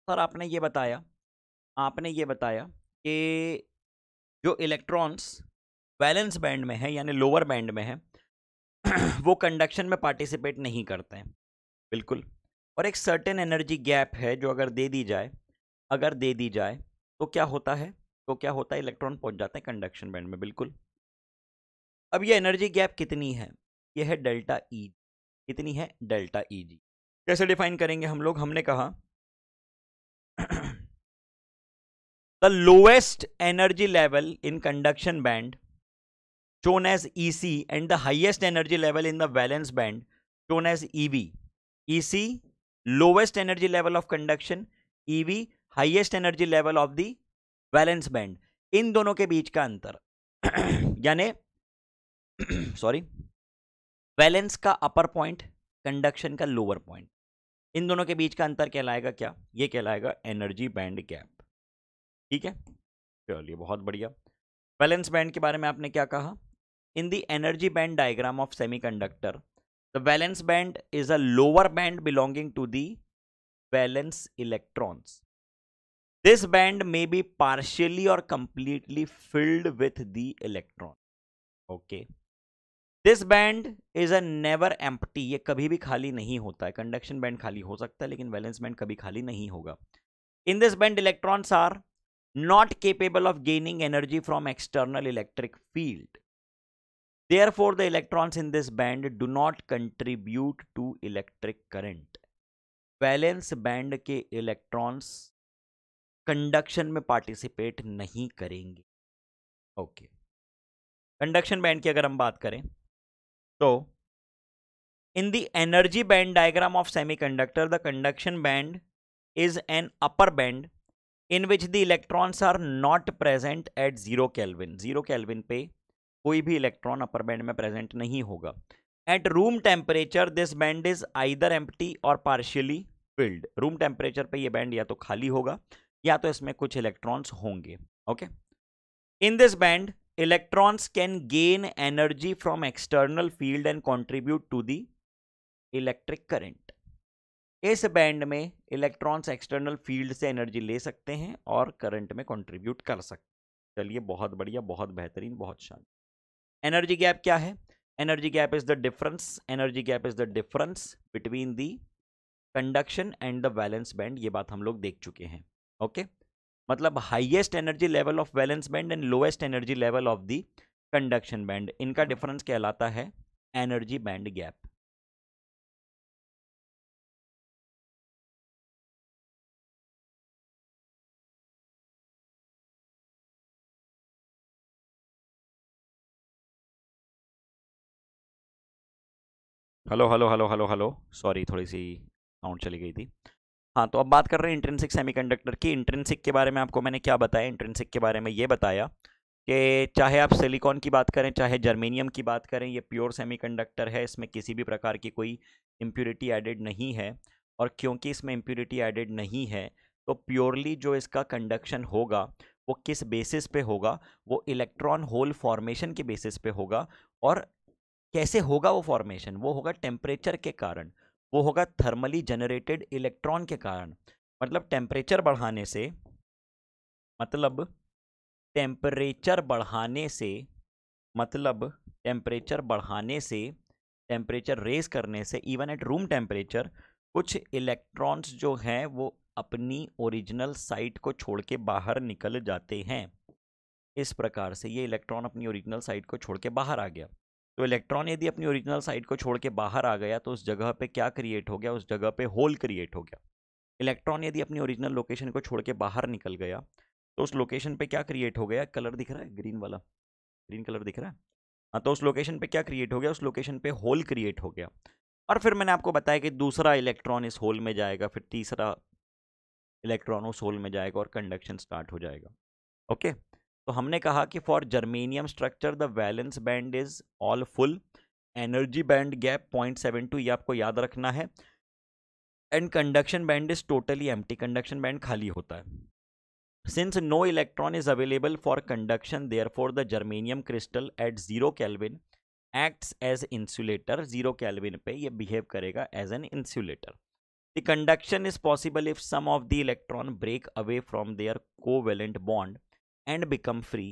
सर आपने ये बताया आपने ये बताया कि जो इलेक्ट्रॉन्स बैलेंस बैंड में है यानी लोअर बैंड में है वो कंडक्शन में पार्टिसिपेट नहीं करते हैं बिल्कुल और एक सर्टेन एनर्जी गैप है जो अगर दे दी जाए अगर दे दी जाए तो क्या होता है तो क्या होता है इलेक्ट्रॉन पहुंच जाते हैं कंडक्शन बैंड में बिल्कुल अब ये एनर्जी गैप कितनी है यह है डेल्टा ई कितनी है डेल्टा ई जी कैसे डिफाइन करेंगे हम लोग हमने कहा the lowest energy level in conduction band chosen as E c and the highest energy level in the valence band chosen as E v E c lowest energy level of conduction E v highest energy level of the valence band इन दोनों के बीच का अंतर यानी सॉरी बैलेंस का अपर पॉइंट कंडक्शन का लोअर पॉइंट इन दोनों के बीच का अंतर कहलाएगा क्या ये कहलाएगा एनर्जी बैंड गैप ठीक है चलिए बहुत बढ़िया बैलेंस बैंड के बारे में आपने क्या कहा in the energy band diagram of semiconductor the valence band is a lower band belonging to the valence electrons this band may be partially और completely filled with the electron okay this band is a never empty ये कभी भी खाली नहीं होता है कंडक्शन बैंड खाली हो सकता है लेकिन वैलेंस बैंड कभी खाली नहीं होगा in this band electrons are not capable of gaining energy from external electric field therefore the electrons in this band do not contribute to electric current valence band के इलेक्ट्रॉन्स कंडक्शन में पार्टिसिपेट नहीं करेंगे ओके कंडक्शन बैंड की अगर हम बात करें तो in the energy band diagram of semiconductor the conduction band is an upper band in which the electrons are not present at zero kelvin zero kelvin पे कोई भी इलेक्ट्रॉन अपर बैंड में प्रेजेंट नहीं होगा at room temperature this band is either empty or partially filled room temperature पे ये बैंड या तो खाली होगा या तो इसमें कुछ इलेक्ट्रॉन्स होंगे okay in this band electrons can gain energy from external field and contribute to the electric current इस बैंड में इलेक्ट्रॉन्स एक्सटर्नल फील्ड से एनर्जी ले सकते हैं और करंट में कॉन्ट्रीब्यूट कर सकते चलिए बहुत बढ़िया बहुत बेहतरीन बहुत शानदार एनर्जी गैप क्या है energy gap is the difference energy gap is the difference between the conduction and the valence band ये बात हम लोग देख चुके हैं ओके okay? मतलब highest energy level of valence band and lowest energy level of the conduction band इनका डिफरेंस हाँ। कहलाता है energy band gap hello hello hello hello hello sorry थोड़ी सी साउंड चली गई थी हाँ तो अब बात कर रहे हैं इंट्रेंसिक सेमीकंडक्टर की इंट्रेंसिक के बारे में आपको मैंने क्या बताया इंट्रेंसिक के बारे में ये बताया कि चाहे आप सिलिकॉन की बात करें चाहे जर्मेनियम की बात करें ये प्योर सेमीकंडक्टर है इसमें किसी भी प्रकार की कोई इम्प्योरिटी एडेड नहीं है और क्योंकि इसमें इम्प्योरिटी एडेड नहीं है तो प्योरली जो इसका कंडक्शन होगा वो किस बेसिस पे होगा वो इलेक्ट्रॉन होल फॉर्मेशन के बेसिस पे होगा और कैसे होगा वो फॉर्मेशन वो होगा टेम्परेचर के कारण वो होगा थर्मली जनरेटेड इलेक्ट्रॉन के कारण मतलब टेम्परेचर बढ़ाने से मतलब टेम्परेचर बढ़ाने से मतलब टेम्परेचर बढ़ाने से टेम्परेचर रेज करने से इवन एट रूम टेम्परेचर कुछ इलेक्ट्रॉन्स जो हैं वो अपनी ओरिजिनल साइट को छोड़ के बाहर निकल जाते हैं इस प्रकार से ये इलेक्ट्रॉन अपनी ओरिजिनल साइट को छोड़ के बाहर आ गया तो इलेक्ट्रॉन यदि अपनी ओरिजिनल साइड को छोड़ के बाहर आ गया तो उस जगह पे क्या क्रिएट हो गया उस जगह पे होल क्रिएट हो गया इलेक्ट्रॉन यदि अपनी ओरिजिनल लोकेशन को छोड़ के बाहर निकल गया तो उस लोकेशन पे क्या क्रिएट हो गया कलर दिख रहा है ग्रीन वाला ग्रीन कलर दिख रहा है हाँ तो उस लोकेशन पे क्या क्रिएट हो गया उस लोकेशन पे होल क्रिएट हो गया और फिर मैंने आपको बताया कि दूसरा इलेक्ट्रॉन इस होल में जाएगा फिर तीसरा इलेक्ट्रॉन उस होल में जाएगा और कंडक्शन स्टार्ट हो जाएगा ओके okay? तो हमने कहा कि for germanium structure the valence band is all full energy band gap point seven two ये आपको याद रखना है and conduction band is totally empty conduction band खाली होता है since no electron is available for conduction therefore the germanium crystal at zero kelvin acts as insulator zero kelvin पे ये बिहेव करेगा as an insulator the conduction is possible if some of the electron break away from their covalent bond and become free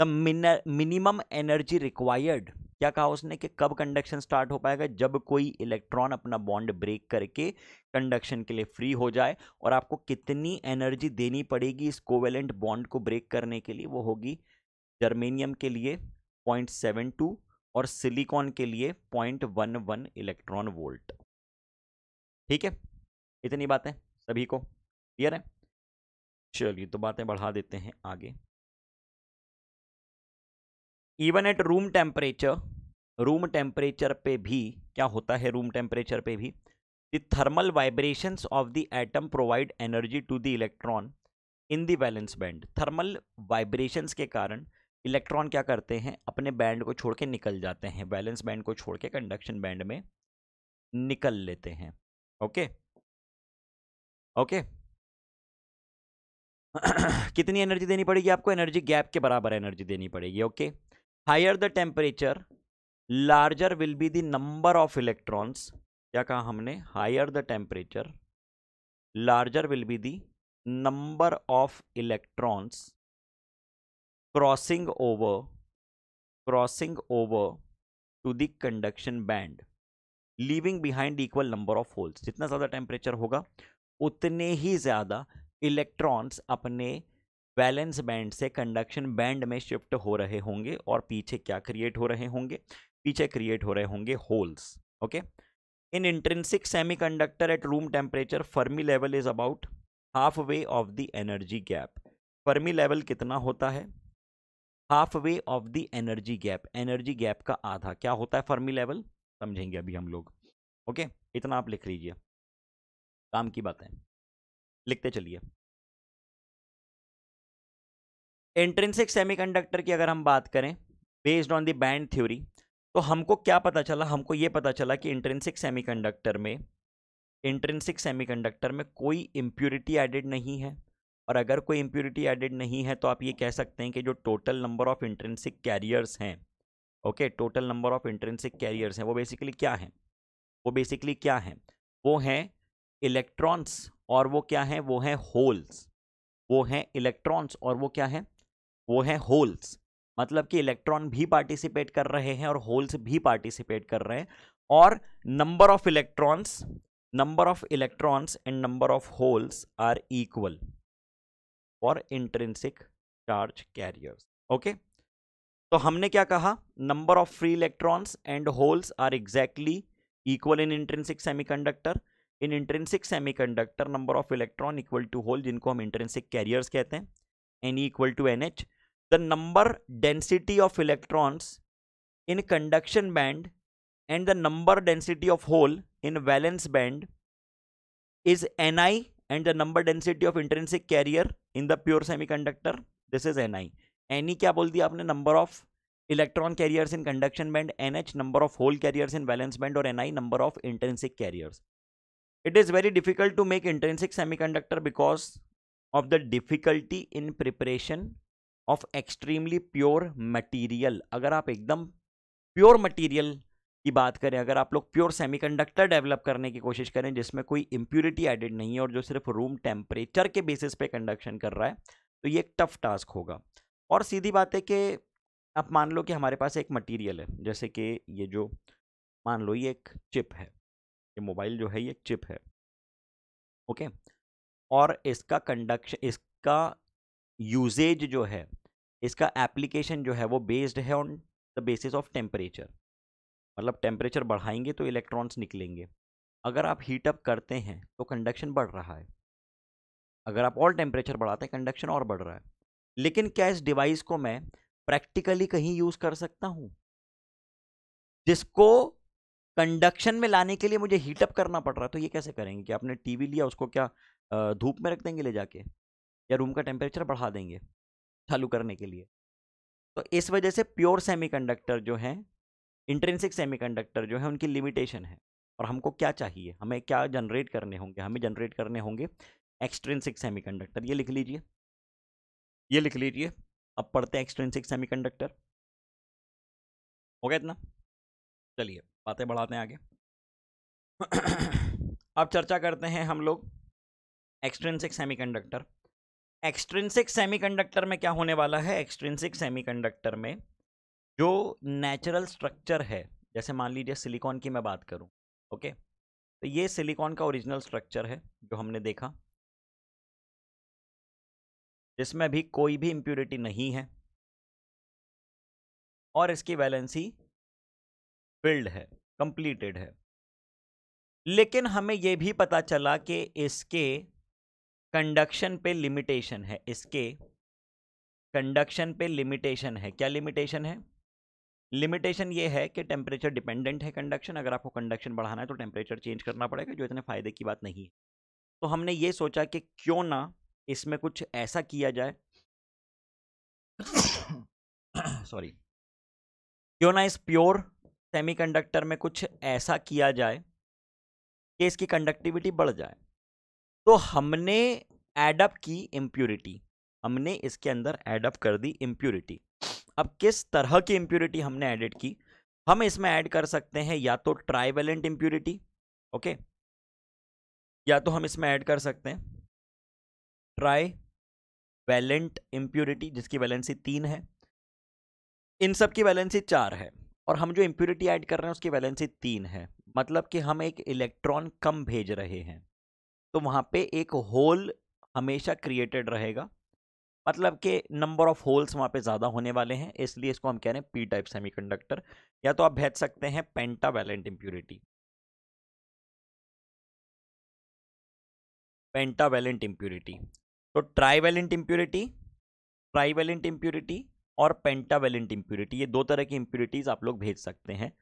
the minimum energy required क्या कहा उसने कि कब कंडक्शन स्टार्ट हो पाएगा जब कोई इलेक्ट्रॉन अपना बॉन्ड ब्रेक करके कंडक्शन के लिए फ्री हो जाए और आपको कितनी एनर्जी देनी पड़ेगी इस कोवेलेंट बॉन्ड को ब्रेक करने के लिए वो होगी जर्मेनियम के लिए पॉइंट सेवन टू और सिलिकॉन के लिए point one one electron volt ठीक है इतनी बातें सभी को क्लियर है चलिए तो बातें बढ़ा देते हैं आगे even at room temperature room temperature पे भी क्या होता है रूम टेम्परेचर पे भी the thermal vibrations of the atom provide energy to the electron in the valence band thermal vibrations के कारण इलेक्ट्रॉन क्या करते हैं अपने बैंड को छोड़ के निकल जाते हैं बैलेंस बैंड को छोड़ के कंडक्शन बैंड में निकल लेते हैं ओके ओके कितनी एनर्जी देनी पड़ेगी आपको एनर्जी गैप के बराबर एनर्जी देनी पड़ेगी okay okay? Higher the temperature larger will be the number of electrons क्या कहा हमने higher the temperature larger will be the number of electrons crossing over crossing over to the conduction band leaving behind equal number of holes जितना ज़्यादा टेम्परेचर होगा उतने ही ज़्यादा इलेक्ट्रॉन्स अपने वैलेंस बैंड से कंडक्शन बैंड में शिफ्ट हो रहे होंगे और पीछे क्या क्रिएट हो रहे होंगे पीछे क्रिएट हो रहे होंगे holes okay in intrinsic semiconductor at room temperature Fermi level is about half way of the energy gap Fermi level कितना होता है half way of the energy gap energy gap का आधा क्या होता है फर्मी लेवल समझेंगे अभी हम लोग ओके okay? इतना आप लिख लीजिए काम की बात है लिखते चलिए इंट्रेंसिक कंडक्टर की अगर हम बात करें based on the band theory तो हमको क्या पता चला हमको ये पता चला कि इंट्रेंसिक कंडक्टर में इंट्रेंसिक कंडक्टर में कोई इम्प्योरिटी एडिड नहीं है और अगर कोई इम्प्योरिटी एडिड नहीं है तो आप ये कह सकते हैं कि जो total number of intrinsic carriers हैं okay total number of intrinsic carriers हैं वो बेसिकली क्या हैं वो बेसिकली क्या हैं वो हैं इलेक्ट्रॉन्स और वो क्या हैं वो हैं होल्स वो हैं इलेक्ट्रॉन्स और वो क्या हैं वो है होल्स मतलब कि इलेक्ट्रॉन भी पार्टिसिपेट कर रहे हैं और होल्स भी पार्टिसिपेट कर रहे हैं और number of electrons number of electrons and number of holes are equal for intrinsic charge carriers okay तो हमने क्या कहा number of free electrons and holes are exactly equal in intrinsic semiconductor in intrinsic semiconductor number of electron equal to hole जिनको हम इंट्रेंसिक कैरियर्स कहते हैं n equal to n h the number density of electrons in conduction band and the number density of hole in valence band is Ni and the number density of intrinsic carrier in the pure semiconductor this is Ni. Ni क्या बोल दिया आपने number of electron carriers in conduction band, Nh number of hole carriers in valence band or Ni number of intrinsic carriers. It is very difficult to make intrinsic semiconductor because of the difficulty in preparation of extremely pure material अगर आप एकदम प्योर मटेरियल की बात करें अगर आप लोग प्योर सेमीकंडक्टर डेवलप करने की कोशिश करें जिसमें कोई इम्प्यूरिटी एडेड नहीं है और जो सिर्फ रूम टेम्परेचर के बेसिस पे कंडक्शन कर रहा है तो ये एक टफ टास्क होगा और सीधी बात है कि आप मान लो कि हमारे पास एक मटेरियल है जैसे कि ये जो मान लो ये एक चिप है ये मोबाइल जो है ये चिप है ओके और इसका कंडक्शन इसका यूजेज जो है इसका एप्लीकेशन जो है वो बेस्ड है on the basis of temperature मतलब टेम्परेचर बढ़ाएंगे तो इलेक्ट्रॉन्स निकलेंगे अगर आप हीट अप करते हैं तो कंडक्शन बढ़ रहा है अगर आप और टेम्परेचर बढ़ाते हैं कंडक्शन और बढ़ रहा है लेकिन क्या इस डिवाइस को मैं प्रैक्टिकली कहीं यूज़ कर सकता हूँ जिसको कंडक्शन में लाने के लिए मुझे हीटअप करना पड़ रहा है तो ये कैसे करेंगे कि आपने टीवी लिया उसको क्या धूप में रख देंगे ले जाके या रूम का टेम्परेचर बढ़ा देंगे चालू करने के लिए तो इस वजह से प्योर सेमीकंडक्टर जो है इंट्रेंसिक सेमीकंडक्टर जो है उनकी लिमिटेशन है और हमको क्या चाहिए हमें क्या जनरेट करने होंगे हमें जनरेट करने होंगे एक्सट्रेंसिक सेमीकंडक्टर ये लिख लीजिए ये लिख लीजिए अब पढ़ते हैं एक्सट्रेंसिक सेमीकंडक्टर हो गया इतना चलिए बातें बढ़ाते हैं आगे अब चर्चा करते हैं हम लोग एक्सट्रेंसिक सेमीकंडक्टर एक्सट्रेंसिक सेमीकंडक्टर में क्या होने वाला है एक्सट्रेंसिक सेमीकंडक्टर में जो नेचुरल स्ट्रक्चर है जैसे मान लीजिए सिलिकॉन की मैं बात करूं ओके तो ये सिलिकॉन का ओरिजिनल स्ट्रक्चर है जो हमने देखा जिसमें भी कोई भी इम्प्यूरिटी नहीं है और इसकी वैलेंसी फिल्ड है कंप्लीटेड है लेकिन हमें यह भी पता चला कि इसके कंडक्शन पे लिमिटेशन है इसके कंडक्शन पे लिमिटेशन है क्या लिमिटेशन है लिमिटेशन ये है कि टेम्परेचर डिपेंडेंट है कंडक्शन अगर आपको कंडक्शन बढ़ाना है तो टेम्परेचर चेंज करना पड़ेगा जो इतने फ़ायदे की बात नहीं है तो हमने ये सोचा कि क्यों ना इसमें कुछ ऐसा किया जाए सॉरी क्यों ना इस प्योर सेमीकंडक्टर में कुछ ऐसा किया जाए कि इसकी कंडक्टिविटी बढ़ जाए तो हमने एडअप की इम्प्योरिटी हमने इसके अंदर एडअप कर दी इम्प्योरिटी अब किस तरह की इम्प्योरिटी हमने एडिट की हम इसमें ऐड कर सकते हैं या तो ट्राइवेलेंट इम्प्योरिटी ओके या तो हम इसमें ऐड कर सकते हैं ट्राई वैलेंट इम्प्योरिटी जिसकी वैलेंसी तीन है इन सब की वैलेंसी चार है और हम जो इम्प्योरिटी ऐड कर रहे हैं उसकी वैलेंसी तीन है मतलब कि हम एक इलेक्ट्रॉन कम भेज रहे हैं तो वहाँ पे एक होल हमेशा क्रिएटेड रहेगा मतलब कि नंबर ऑफ होल्स वहाँ पे ज़्यादा होने वाले हैं इसलिए इसको हम कह रहे हैं पी टाइप सेमीकंडक्टर या तो आप भेज सकते हैं pentavalent impurity pentavalent impurity तो इम्प्योरिटी ट्राई ट्राईवेलेंट इम्प्योरिटी और पेंटा वैलेंट इम्प्योरिटी ये दो तरह की इम्प्योरिटीज़ आप लोग भेज सकते हैं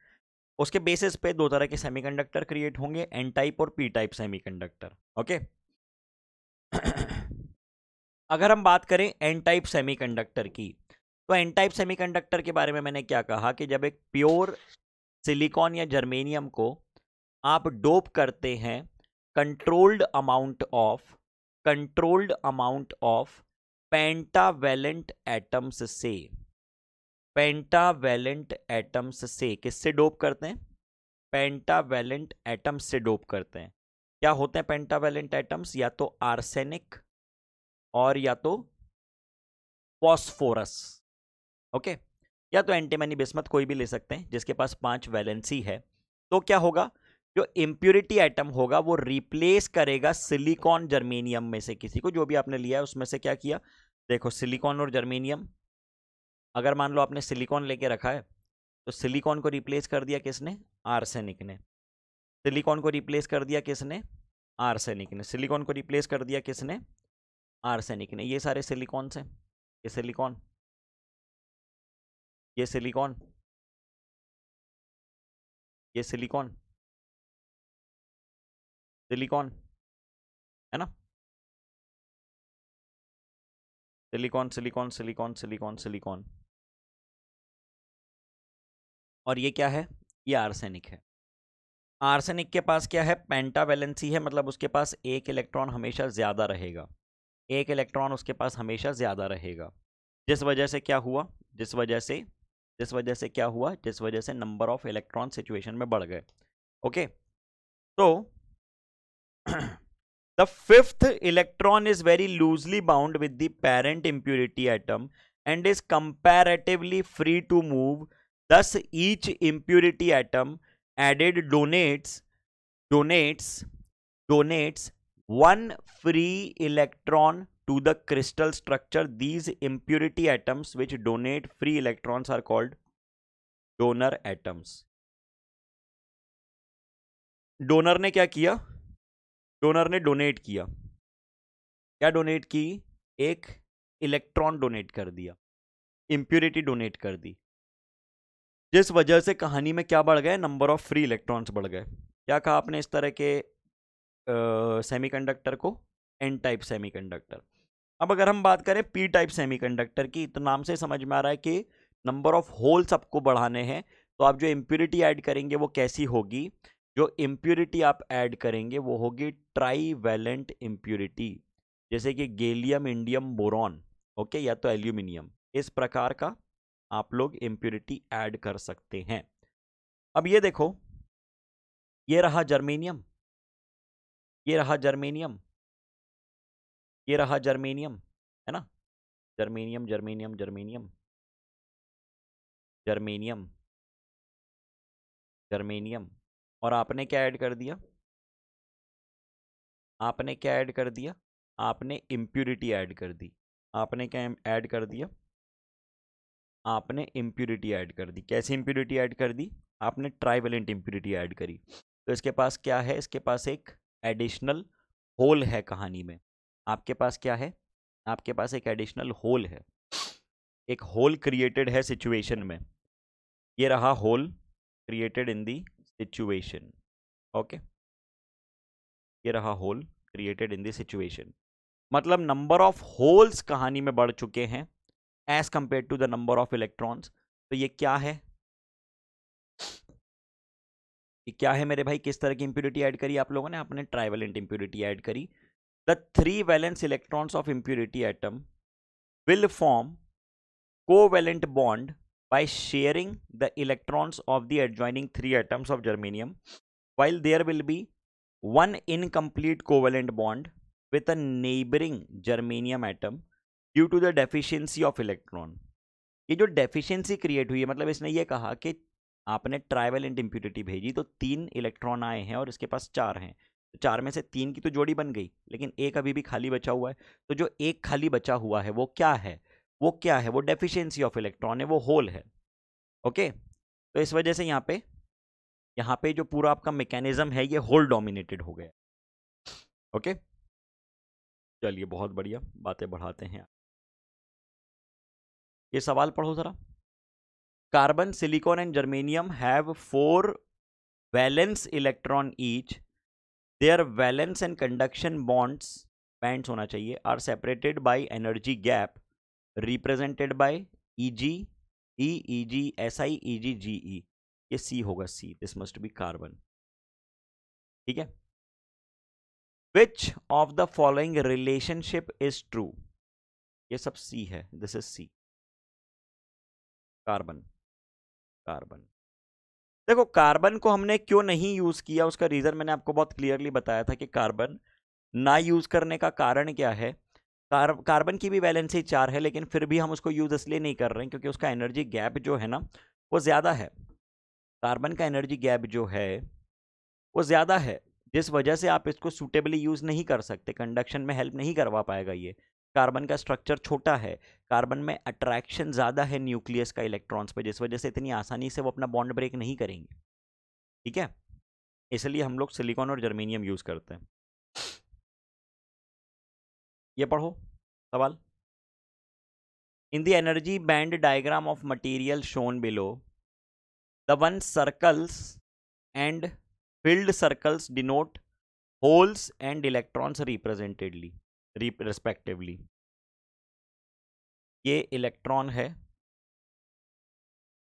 उसके बेसिस पे दो तरह के सेमीकंडक्टर क्रिएट होंगे एन टाइप और पी टाइप सेमीकंडक्टर ओके अगर हम बात करें एन टाइप सेमीकंडक्टर की तो एन टाइप सेमीकंडक्टर के बारे में मैंने क्या कहा कि जब एक प्योर सिलिकॉन या जर्मेनियम को आप डोप करते हैं controlled amount of controlled amount of pentavalent atoms से पेंटावेलेंट एटम्स से किससे डोप करते हैं पेंटावेलेंट एटम्स से डोप करते हैं क्या होते हैं पेंटावेलेंट एटम्स या तो आर्सेनिक और या तो फॉस्फोरस ओके या तो एंटीमनी बिस्मत कोई भी ले सकते हैं जिसके पास पांच वैलेंसी है तो क्या होगा जो इम्प्योरिटी एटम होगा वो रिप्लेस करेगा सिलिकॉन जर्मेनियम में से किसी को जो भी आपने लिया है उसमें से क्या किया देखो सिलिकॉन और जर्मेनियम अगर मान लो आपने सिलिकॉन लेके रखा है तो सिलिकॉन को रिप्लेस कर दिया किसने आर्सेनिक ने सिलिकॉन को रिप्लेस कर दिया किसने आर्सेनिक ने सिलिकॉन को रिप्लेस कर दिया किसने आर्सेनिक ने ये सारे सिलिकॉन से ये सिलिकॉन ये सिलिकॉन ये सिलिकॉन सिलिकॉन है ना silicon silicon silicon silicon silicon और ये क्या है ये आर्सेनिक है आर्सेनिक के पास क्या है पेंटा बैलेंसी है मतलब उसके पास एक इलेक्ट्रॉन हमेशा ज़्यादा रहेगा एक इलेक्ट्रॉन उसके पास हमेशा ज़्यादा रहेगा जिस वजह से क्या हुआ जिस वजह से जिस वजह से क्या हुआ जिस वजह से नंबर ऑफ इलेक्ट्रॉन सिचुएशन में बढ़ गए ओके तो the fifth electron is very loosely bound with the parent impurity atom and is comparatively free to move thus each impurity atom added donates donates donates one free electron to the crystal structure these impurity atoms which donate free electrons are called donor atoms donor ने क्या किया डोनर ने डोनेट किया क्या डोनेट की एक इलेक्ट्रॉन डोनेट कर दिया इम्प्योरिटी डोनेट कर दी जिस वजह से कहानी में क्या बढ़ गए नंबर ऑफ फ्री इलेक्ट्रॉन्स बढ़ गए क्या कहा आपने इस तरह के सेमी कंडक्टर को एन टाइप सेमी कंडक्टर अब अगर हम बात करें पी टाइप सेमी कंडक्टर की तो नाम से समझ में आ रहा है कि नंबर ऑफ होल्स आपको बढ़ाने हैं तो आप जो इम्प्योरिटी ऐड करेंगे वो कैसी होगी जो इम्प्योरिटी आप ऐड करेंगे वो होगी ट्राई वैलेंट इम्प्योरिटी जैसे कि गेलियम इंडियम बोरॉन ओके या तो एल्यूमिनियम इस प्रकार का आप लोग इंप्यूरिटी ऐड कर सकते हैं अब ये देखो ये रहा जर्मेनियम ये रहा जर्मेनियम ये रहा जर्मेनियम है ना germanium germanium germanium germanium germanium और आपने क्या ऐड कर दिया आपने क्या ऐड कर दिया आपने इम्प्यूरिटी ऐड कर दी आपने क्या ऐड कर दिया आपने इम्प्यूरिटी ऐड कर दी कैसे इम्प्यूरिटी ऐड कर दी आपने ट्राइवेलेंट इम्प्यूरिटी ऐड करी तो इसके पास क्या है इसके पास एक एडिशनल होल है कहानी में आपके पास क्या है आपके पास एक एडिशनल होल है एक होल क्रिएटेड है सिचुएशन में ये रहा hole created in the situation okay ये रहा hole created in the situation मतलब नंबर ऑफ होल्स कहानी में बढ़ चुके हैं as compare to the number of electrons तो ये क्या है ये क्या है मेरे भाई किस तरह की इंप्यूरिटी ऐड करी आप लोगों ने अपने ट्राइवलेंट इंप्यूरिटी ऐड करी the three valence electrons of impurity atom will form covalent bond by sharing the electrons of the adjoining three atoms of germanium while there will be one incomplete covalent bond with a neighbouring germanium atom due to the deficiency of electron ये जो डेफिशिएंसी क्रिएट हुई है मतलब इसने ये कहा कि आपने ट्राइवल एंड इम्प्यूटिटी भेजी तो तीन इलेक्ट्रॉन आए हैं और इसके पास चार हैं तो चार में से तीन की तो जोड़ी बन गई लेकिन एक अभी भी खाली बचा हुआ है तो जो एक खाली बचा हुआ है वो क्या है वो क्या है वो डेफिशिएंसी ऑफ इलेक्ट्रॉन है वो होल है ओके तो इस वजह से यहाँ पे यहाँ पे जो पूरा आपका मैकेनिज्म है ये होल डोमिनेटेड हो गया ओके चलिए बहुत बढ़िया बातें बढ़ाते हैं ये सवाल पढ़ो ज़रा carbon silicon and germanium have four valence electron each their valence and conduction bonds bands होना चाहिए are separated by energy gap represented by E ji E E G S I E G G E ये सी होगा C this must be carbon ठीक है which of the following relationship is true ये सब सी है this is C carbon carbon देखो कार्बन को हमने क्यों नहीं यूज़ किया उसका रीज़न मैंने आपको बहुत क्लियरली बताया था कि कार्बन ना यूज़ करने का कारण क्या है कार, कार्बन की भी वैलेंसी चार है लेकिन फिर भी हम उसको यूज़ इसलिए नहीं कर रहे हैं क्योंकि उसका एनर्जी गैप जो है ना वो ज़्यादा है कार्बन का एनर्जी गैप जो है वो ज़्यादा है जिस वजह से आप इसको सूटेबली यूज़ नहीं कर सकते कंडक्शन में हेल्प नहीं करवा पाएगा ये कार्बन का स्ट्रक्चर छोटा है कार्बन में अट्रैक्शन ज़्यादा है न्यूक्लियस का इलेक्ट्रॉन्स पर जिस वजह से इतनी आसानी से वो अपना बॉन्ड ब्रेक नहीं करेंगे ठीक है इसलिए हम लोग सिलिकॉन और जर्मेनियम यूज़ करते हैं ये पढ़ो सवाल in the energy band diagram of material shown below the one circles and filled circles denote holes and electrons रिप्रेजेंटेडली रिस्पेक्टिवली ये इलेक्ट्रॉन है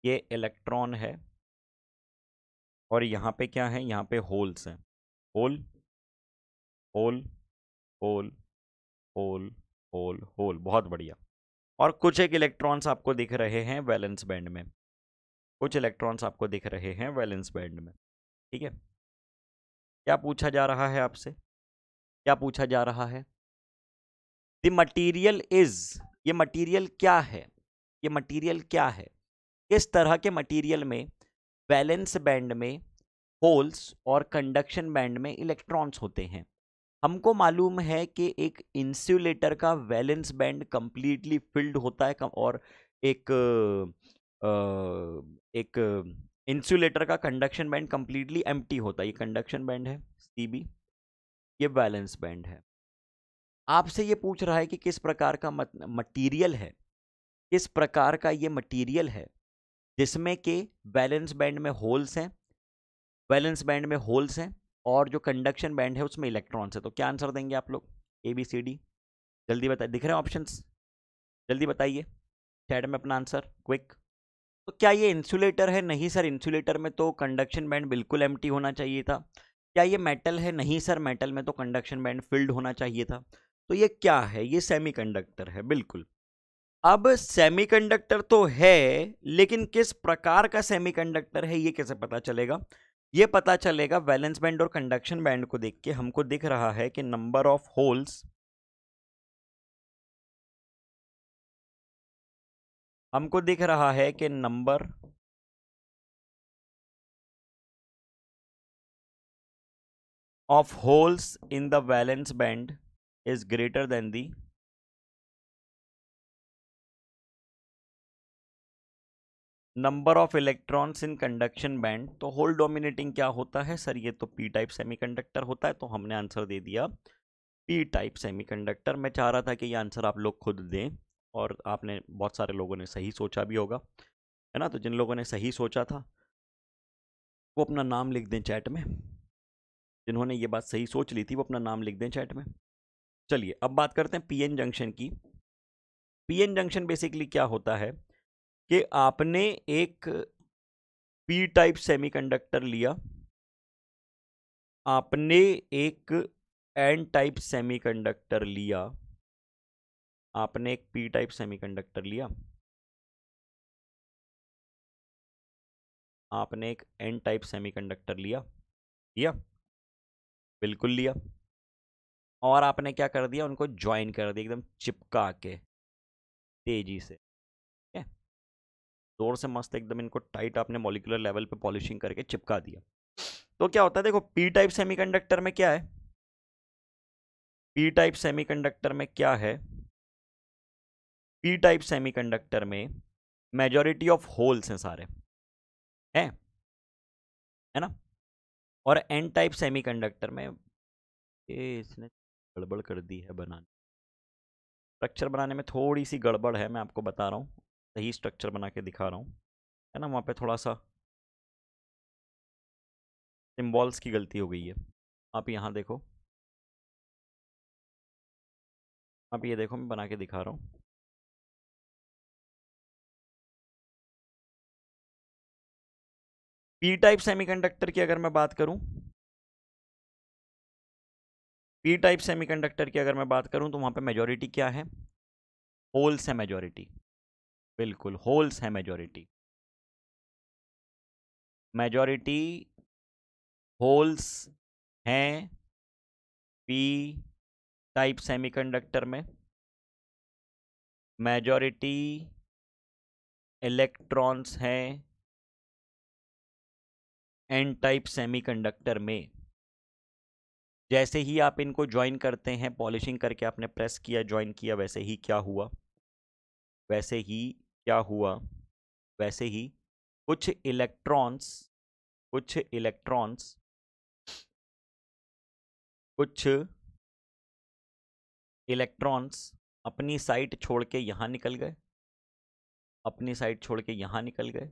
ये इलेक्ट्रॉन है और यहाँ पे क्या है यहाँ पे होल्स हैं hole hole hole hole hole hole बहुत बढ़िया और कुछ एक इलेक्ट्रॉन्स आपको दिख रहे हैं वैलेंस बैंड में कुछ इलेक्ट्रॉन्स आपको दिख रहे हैं वैलेंस बैंड में ठीक है क्या पूछा जा रहा है आपसे क्या पूछा जा रहा है द मटीरियल इज ये मटीरियल क्या है ये मटीरियल क्या है इस तरह के मटीरियल में बैलेंस बैंड में होल्स और कंडक्शन बैंड में इलेक्ट्रॉन्स होते हैं हमको मालूम है कि एक इंसुलेटर का वैलेंस बैंड कम्प्लीटली फिल्ड होता है और एक एक इंसुलेटर का कंडक्शन बैंड कम्प्लीटली एम्प्टी होता है ये कंडक्शन बैंड है सी बी ये बैलेंस बैंड है आपसे ये पूछ रहा है कि किस प्रकार का मटेरियल है किस प्रकार का ये मटेरियल है जिसमें के बैलेंस बैंड में होल्स हैं बैलेंस बैंड में होल्स हैं और जो कंडक्शन बैंड है उसमें इलेक्ट्रॉन्स है तो क्या आंसर देंगे आप लोग ए बी सी डी जल्दी बताइए दिख रहे हैं ऑप्शंस जल्दी बताइए चैट में अपना आंसर क्विक तो क्या ये इंसुलेटर है नहीं सर इंसुलेटर में तो कंडक्शन बैंड बिल्कुल एम्प्टी होना चाहिए था क्या ये मेटल है नहीं सर मेटल में तो कंडक्शन बैंड फिल्ड होना चाहिए था तो ये क्या है ये सेमीकंडक्टर है बिल्कुल अब सेमीकंडक्टर तो है लेकिन किस प्रकार का सेमीकंडक्टर है ये कैसे पता चलेगा ये पता चलेगा वैलेंस बैंड और कंडक्शन बैंड को देख के हमको दिख रहा है कि नंबर ऑफ होल्स हमको दिख रहा है कि number of holes in the valence band is greater than the number of electrons in conduction band तो होल डोमिनेटिंग क्या होता है सर ये तो पी टाइप सेमीकंडक्टर होता है तो हमने आंसर दे दिया पी टाइप सेमीकंडक्टर मैं चाह रहा था कि ये आंसर आप लोग खुद दें और आपने बहुत सारे लोगों ने सही सोचा भी होगा है ना तो जिन लोगों ने सही सोचा था वो अपना नाम लिख दें चैट में जिन्होंने ये बात सही सोच ली थी वो अपना नाम लिख दें चैट में चलिए अब बात करते हैं पीएन जंक्शन की पीएन जंक्शन बेसिकली क्या होता है कि आपने एक पी टाइप सेमीकंडक्टर लिया आपने एक एन टाइप सेमीकंडक्टर लिया आपने एक पी टाइप सेमीकंडक्टर लिया आपने एक एन टाइप सेमीकंडक्टर लिया लिया बिल्कुल लिया और आपने क्या कर दिया उनको ज्वाइन कर दिया एकदम चिपका के तेजी से ठीक है जोर से मस्त एकदम इनको टाइट आपने मॉलिकुलर लेवल पे पॉलिशिंग करके चिपका दिया तो क्या होता है देखो पी टाइप सेमीकंडक्टर में क्या है पी टाइप सेमीकंडक्टर में क्या है पी टाइप सेमीकंडक्टर में मेजोरिटी ऑफ होल्स हैं सारे है है ना और एन टाइप सेमीकंडक्टर में ए इसने गड़बड़ कर दी है बनाने स्ट्रक्चर बनाने में थोड़ी सी गड़बड़ है मैं आपको बता रहा हूँ सही स्ट्रक्चर बना के दिखा रहा हूँ है ना वहाँ पे थोड़ा सा सिम्बॉल्स की गलती हो गई है आप यहाँ देखो आप ये देखो मैं बना के दिखा रहा हूँ पी टाइप सेमीकंडक्टर की अगर मैं बात करूं पी टाइप सेमीकंडक्टर की अगर मैं बात करूं तो वहां पे मेजॉरिटी क्या है होल्स है मेजॉरिटी बिल्कुल होल्स है मेजॉरिटी मेजॉरिटी होल्स हैं पी टाइप सेमीकंडक्टर में मेजॉरिटी इलेक्ट्रॉन्स हैं एन टाइप सेमीकंडक्टर में जैसे ही आप इनको ज्वाइन करते हैं पॉलिशिंग करके आपने प्रेस किया ज्वाइन किया वैसे ही क्या हुआ वैसे ही क्या हुआ वैसे ही कुछ इलेक्ट्रॉन्स कुछ इलेक्ट्रॉन्स कुछ इलेक्ट्रॉन्स अपनी साइट छोड़ के यहाँ निकल गए अपनी साइट छोड़ के यहाँ निकल गए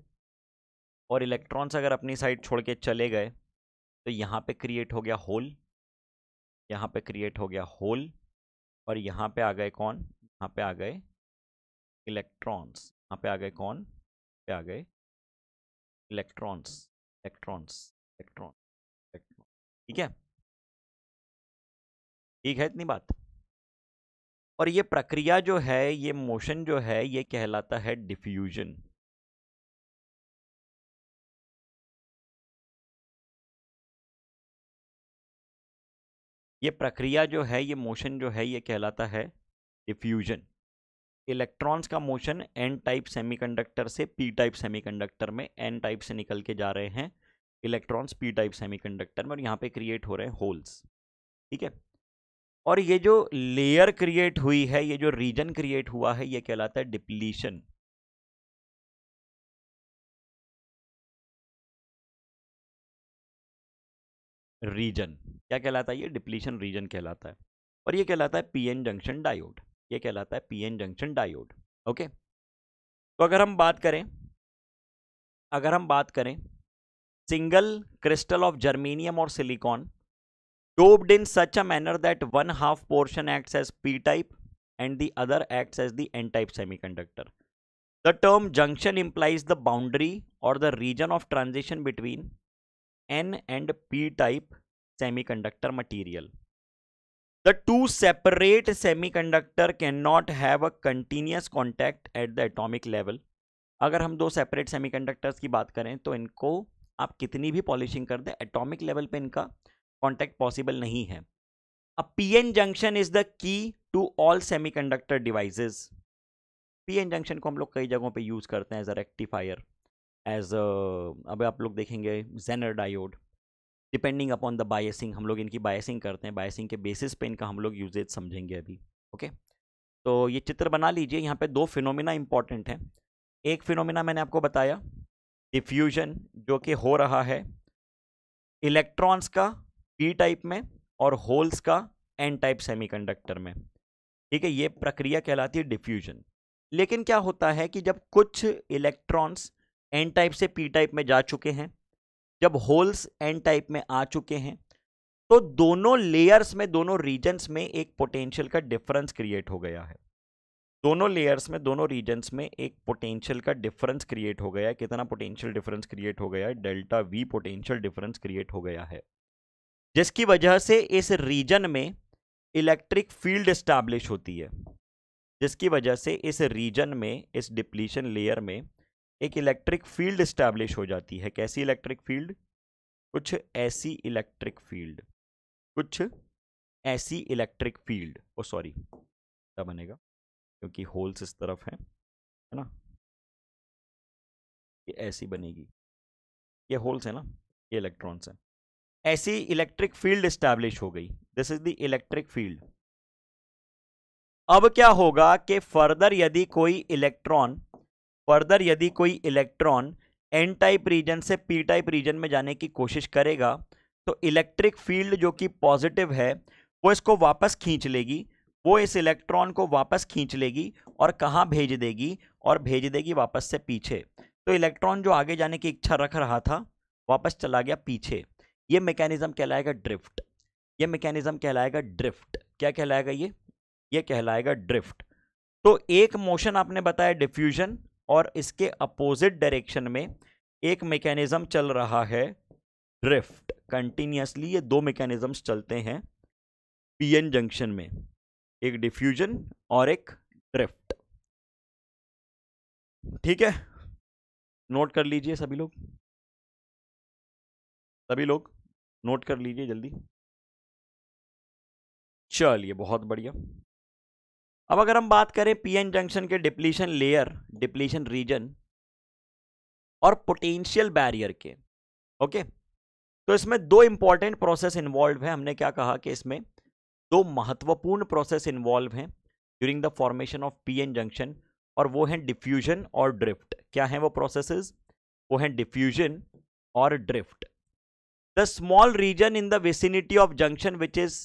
और इलेक्ट्रॉन्स अगर अपनी साइट छोड़ के चले गए तो यहाँ पे क्रिएट हो गया होल यहाँ पे क्रिएट हो गया होल और यहाँ पे आ गए कौन यहाँ पे आ गए इलेक्ट्रॉन्स यहाँ पे आ गए कौन पे आ गए इलेक्ट्रॉन्स इलेक्ट्रॉन्स इलेक्ट्रॉन इलेक्ट्रॉन ठीक है ठीक है इतनी बात और ये प्रक्रिया जो है ये मोशन जो है ये कहलाता है डिफ्यूजन ये प्रक्रिया जो है ये मोशन जो है ये कहलाता है डिफ्यूजन इलेक्ट्रॉन्स का मोशन एन टाइप सेमीकंडक्टर से पी टाइप सेमीकंडक्टर में एन टाइप से निकल के जा रहे हैं इलेक्ट्रॉन्स पी टाइप सेमीकंडक्टर में और यहाँ पे क्रिएट हो रहे हैं होल्स ठीक है और ये जो लेयर क्रिएट हुई है ये जो रीजन क्रिएट हुआ है ये कहलाता है डिप्लीशन रीजन क्या कहलाता है ये डिप्लीशन रीजन कहलाता है और ये कहलाता है पीएन जंक्शन डायोड ये कहलाता है पीएन जंक्शन डायोड ओके तो अगर हम बात करें अगर हम बात करें सिंगल क्रिस्टल ऑफ जर्मीनियम और silicon doped in such a manner that one half portion acts as p type the other acts as the n type semiconductor the term junction implies the boundary or the region of transition between n and p type semiconductor material. The two separate semiconductor cannot have a continuous contact at the atomic level. अगर हम दो सेपरेट सेमीकंडक्टर्स की बात करें तो इनको आप कितनी भी पॉलिशिंग कर दें एटॉमिक लेवल पे इनका कांटेक्ट पॉसिबल नहीं है a PN junction is the key to all semiconductor devices PN junction को हम लोग कई जगहों पे यूज़ करते हैं एज अ रेक्टिफायर एज अब आप लोग देखेंगे zener diode depending upon the biasing हम लोग इनकी बायसिंग करते हैं बायसिंग के बेसिस पे इनका हम लोग यूजेज समझेंगे अभी ओके तो ये चित्र बना लीजिए यहाँ पे दो फिनोमिना इंपॉर्टेंट हैं एक फिनोमिना मैंने आपको बताया डिफ्यूजन जो कि हो रहा है इलेक्ट्रॉन्स का पी टाइप में और होल्स का एन टाइप सेमीकंडक्टर में ठीक है ये प्रक्रिया कहलाती है डिफ्यूजन लेकिन क्या होता है कि जब कुछ इलेक्ट्रॉन्स एन टाइप से पी टाइप में जा चुके हैं जब होल्स एन टाइप में आ चुके हैं तो दोनों लेयर्स में दोनों रीजन्स में एक पोटेंशियल का डिफरेंस क्रिएट हो गया है दोनों लेयर्स में दोनों रीजन्स में एक पोटेंशियल का डिफरेंस क्रिएट हो गया है कितना पोटेंशियल डिफरेंस क्रिएट हो गया है delta V potential difference create हो गया है जिसकी वजह से इस रीजन में इलेक्ट्रिक फील्ड इस्टेब्लिश होती है जिसकी वजह से इस रीजन में इस डिप्लीशन लेयर में एक इलेक्ट्रिक फील्ड इस्टेब्लिश हो जाती है कैसी इलेक्ट्रिक फील्ड कुछ ऐसी इलेक्ट्रिक फील्ड कुछ ऐसी इलेक्ट्रिक फील्ड ओ सॉरी क्या बनेगा क्योंकि होल्स इस तरफ हैं है ना ये ऐसी बनेगी ये होल्स है ना ये इलेक्ट्रॉन्स हैं ऐसी इलेक्ट्रिक फील्ड इस्टेब्लिश हो गई this is the electric field अब क्या होगा कि फर्दर यदि कोई इलेक्ट्रॉन फर्दर यदि कोई इलेक्ट्रॉन एन टाइप रीजन से पी टाइप रीजन में जाने की कोशिश करेगा तो इलेक्ट्रिक फील्ड जो कि पॉजिटिव है वो इसको वापस खींच लेगी वो इस इलेक्ट्रॉन को वापस खींच लेगी और कहाँ भेज देगी और भेज देगी वापस से पीछे तो इलेक्ट्रॉन जो आगे जाने की इच्छा रख रहा था वापस चला गया पीछे ये मैकेनिज्म कहलाएगा ड्रिफ्ट ये मैकेनिज्म कहलाएगा ड्रिफ्ट क्या कहलाएगा ये ये कहलाएगा ड्रिफ्ट तो एक मोशन आपने बताया डिफ्यूजन और इसके अपोजिट डायरेक्शन में एक मैकेनिज्म चल रहा है ड्रिफ्ट कंटिन्यूसली ये दो मैकेनिज्म चलते हैं पीएन जंक्शन में एक डिफ्यूजन और एक ड्रिफ्ट ठीक है नोट कर लीजिए सभी लोग सभी लोग नोट कर लीजिए जल्दी चलिए बहुत बढ़िया अब अगर हम बात करें पीएन जंक्शन के डिप्लीशन लेयर डिप्लीशन रीजन और पोटेंशियल बैरियर के ओके तो इसमें दो इंपॉर्टेंट प्रोसेस इन्वॉल्व है हमने क्या कहा कि इसमें दो महत्वपूर्ण प्रोसेस इन्वॉल्व हैं during the formation of PN junction और वो हैं डिफ्यूजन और ड्रिफ्ट क्या हैं वो प्रोसेसेस वो हैं डिफ्यूजन और drift the small region in the vicinity of junction which is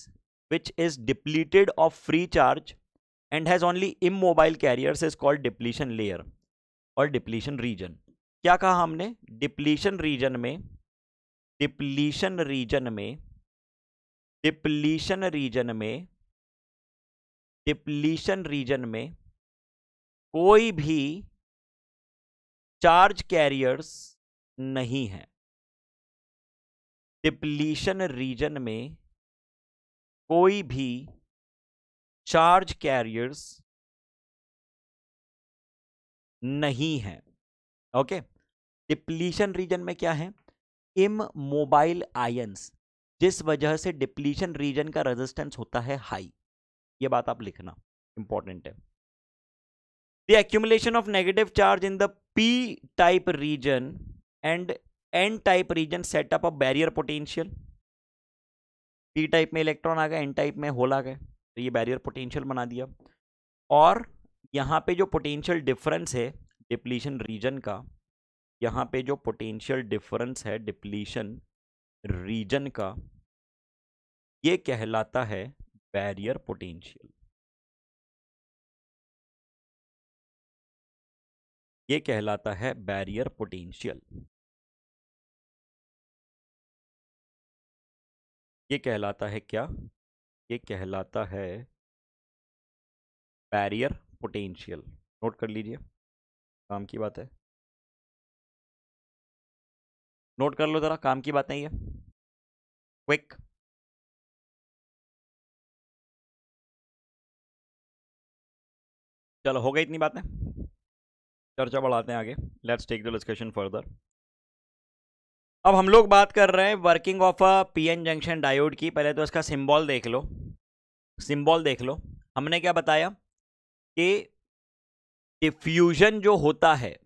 which is depleted of free charge and has only mobile carriers is called depletion layer और डिप्लीशन रीजन क्या कहा हमने डिप्लीशन रीजन में डिप्लीशन रीजन में डिप्लीशन रीजन में डिप्लीशन रीजन में कोई भी चार्ज कैरियर्स नहीं है डिप्लीशन रीजन में कोई भी चार्ज कैरियर्स नहीं है ओके डिप्लीशन रीजन में क्या है इम मोबाइल आयंस जिस वजह से डिप्लीशन रीजन का रेजिस्टेंस होता है हाई ये बात आप लिखना इंपॉर्टेंट है the accumulation of negative charge in the P type region and N type region setup a barrier potential P type में इलेक्ट्रॉन आ गए एन टाइप में होल आ गए तो ये बैरियर पोटेंशियल बना दिया और यहाँ पे जो पोटेंशियल डिफरेंस है डिप्लीशन रीजन का यहाँ पे जो पोटेंशियल डिफरेंस है डिप्लीशन रीजन का ये कहलाता है बैरियर पोटेंशियल ये कहलाता है बैरियर पोटेंशियल ये कहलाता है क्या ये कहलाता है बैरियर पोटेंशियल नोट कर लीजिए काम की बात है नोट कर लो ज़रा काम की बात नहीं है क्विक चलो हो गई इतनी बातें चर्चा बढ़ाते हैं आगे let's take the discussion further अब हम लोग बात कर रहे हैं working of a PN junction diode की पहले तो इसका सिंबल देख लो सिंबल देख लो हमने क्या बताया कि डिफ्यूजन जो होता है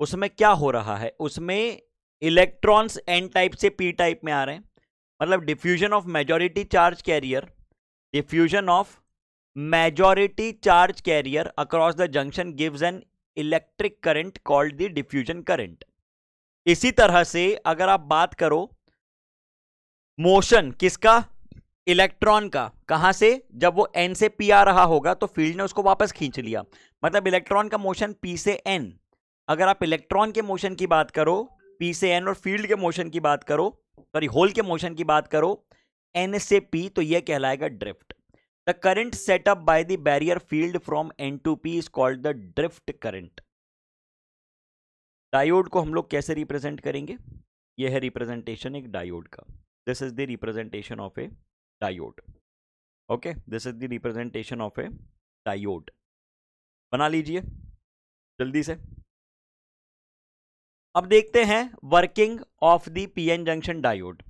उसमें क्या हो रहा है उसमें इलेक्ट्रॉन्स एन टाइप से पी टाइप में आ रहे हैं मतलब diffusion of majority charge carrier diffusion of majority charge carrier across the junction gives an electric current called the diffusion current इसी तरह से अगर आप बात करो मोशन किसका इलेक्ट्रॉन का कहां से जब वो एन से पी आ रहा होगा तो फील्ड ने उसको वापस खींच लिया मतलब इलेक्ट्रॉन का मोशन पी से एन अगर आप इलेक्ट्रॉन के मोशन की बात करो पी से एन और फील्ड के मोशन की बात करो सॉरी होल के मोशन की बात करो एन से पी तो यह कहलाएगा drift the current setup by the barrier field from N to P is called the drift current diode को हम लोग कैसे रिप्रेजेंट करेंगे यह है रिप्रेजेंटेशन एक डायोड का this is the representation of a diode okay this is the representation of a diode बना लीजिए जल्दी से अब देखते हैं working of the PN junction diode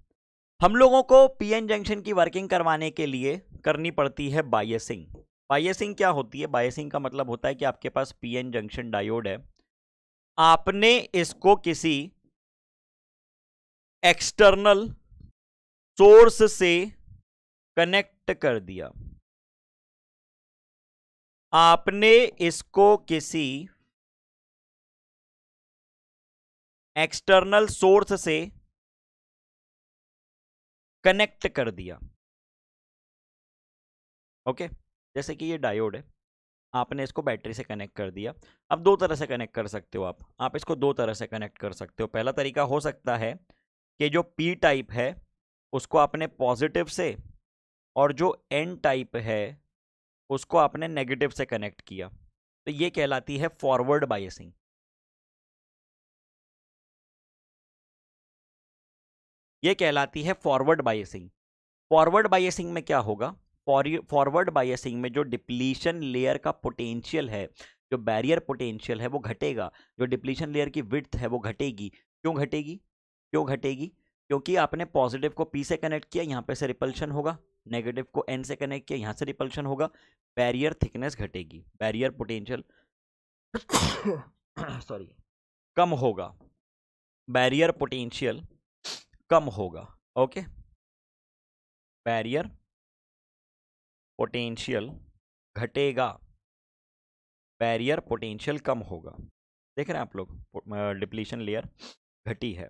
हम लोगों को पीएन जंक्शन की वर्किंग करवाने के लिए करनी पड़ती है बायसिंग बायसिंग क्या होती है बायसिंग का मतलब होता है कि आपके पास पीएन जंक्शन डायोड है आपने इसको किसी एक्सटर्नल सोर्स से कनेक्ट कर दिया आपने इसको किसी एक्सटर्नल सोर्स से कनेक्ट कर दिया ओके okay? जैसे कि ये डायोड है आपने इसको बैटरी से कनेक्ट कर दिया अब दो तरह से कनेक्ट कर सकते हो आप आप इसको दो तरह से कनेक्ट कर सकते हो पहला तरीका हो सकता है कि जो पी टाइप है उसको आपने पॉजिटिव से और जो एन टाइप है उसको आपने नेगेटिव से कनेक्ट किया तो ये कहलाती है फॉरवर्ड बायसिंग ये कहलाती है फॉरवर्ड बायसिंग फॉरवर्ड बायसिंग में क्या होगा फॉरवर्ड बायसिंग में जो डिप्लीशन लेयर का पोटेंशियल है जो बैरियर पोटेंशियल है वो घटेगा जो डिप्लीशन लेयर की विड्थ है वो घटेगी क्यों घटेगी क्यों घटेगी क्योंकि आपने पॉजिटिव को पी से कनेक्ट किया यहाँ पे से रिपल्शन होगा नेगेटिव को एन से कनेक्ट किया यहाँ से रिपल्शन होगा बैरियर थिकनेस घटेगी बैरियर पोटेंशियल सॉरी कम होगा बैरियर पोटेंशियल कम होगा ओके बैरियर पोटेंशियल घटेगा बैरियर पोटेंशियल कम होगा देख रहे हैं आप लोग डिप्लीशन लेयर घटी है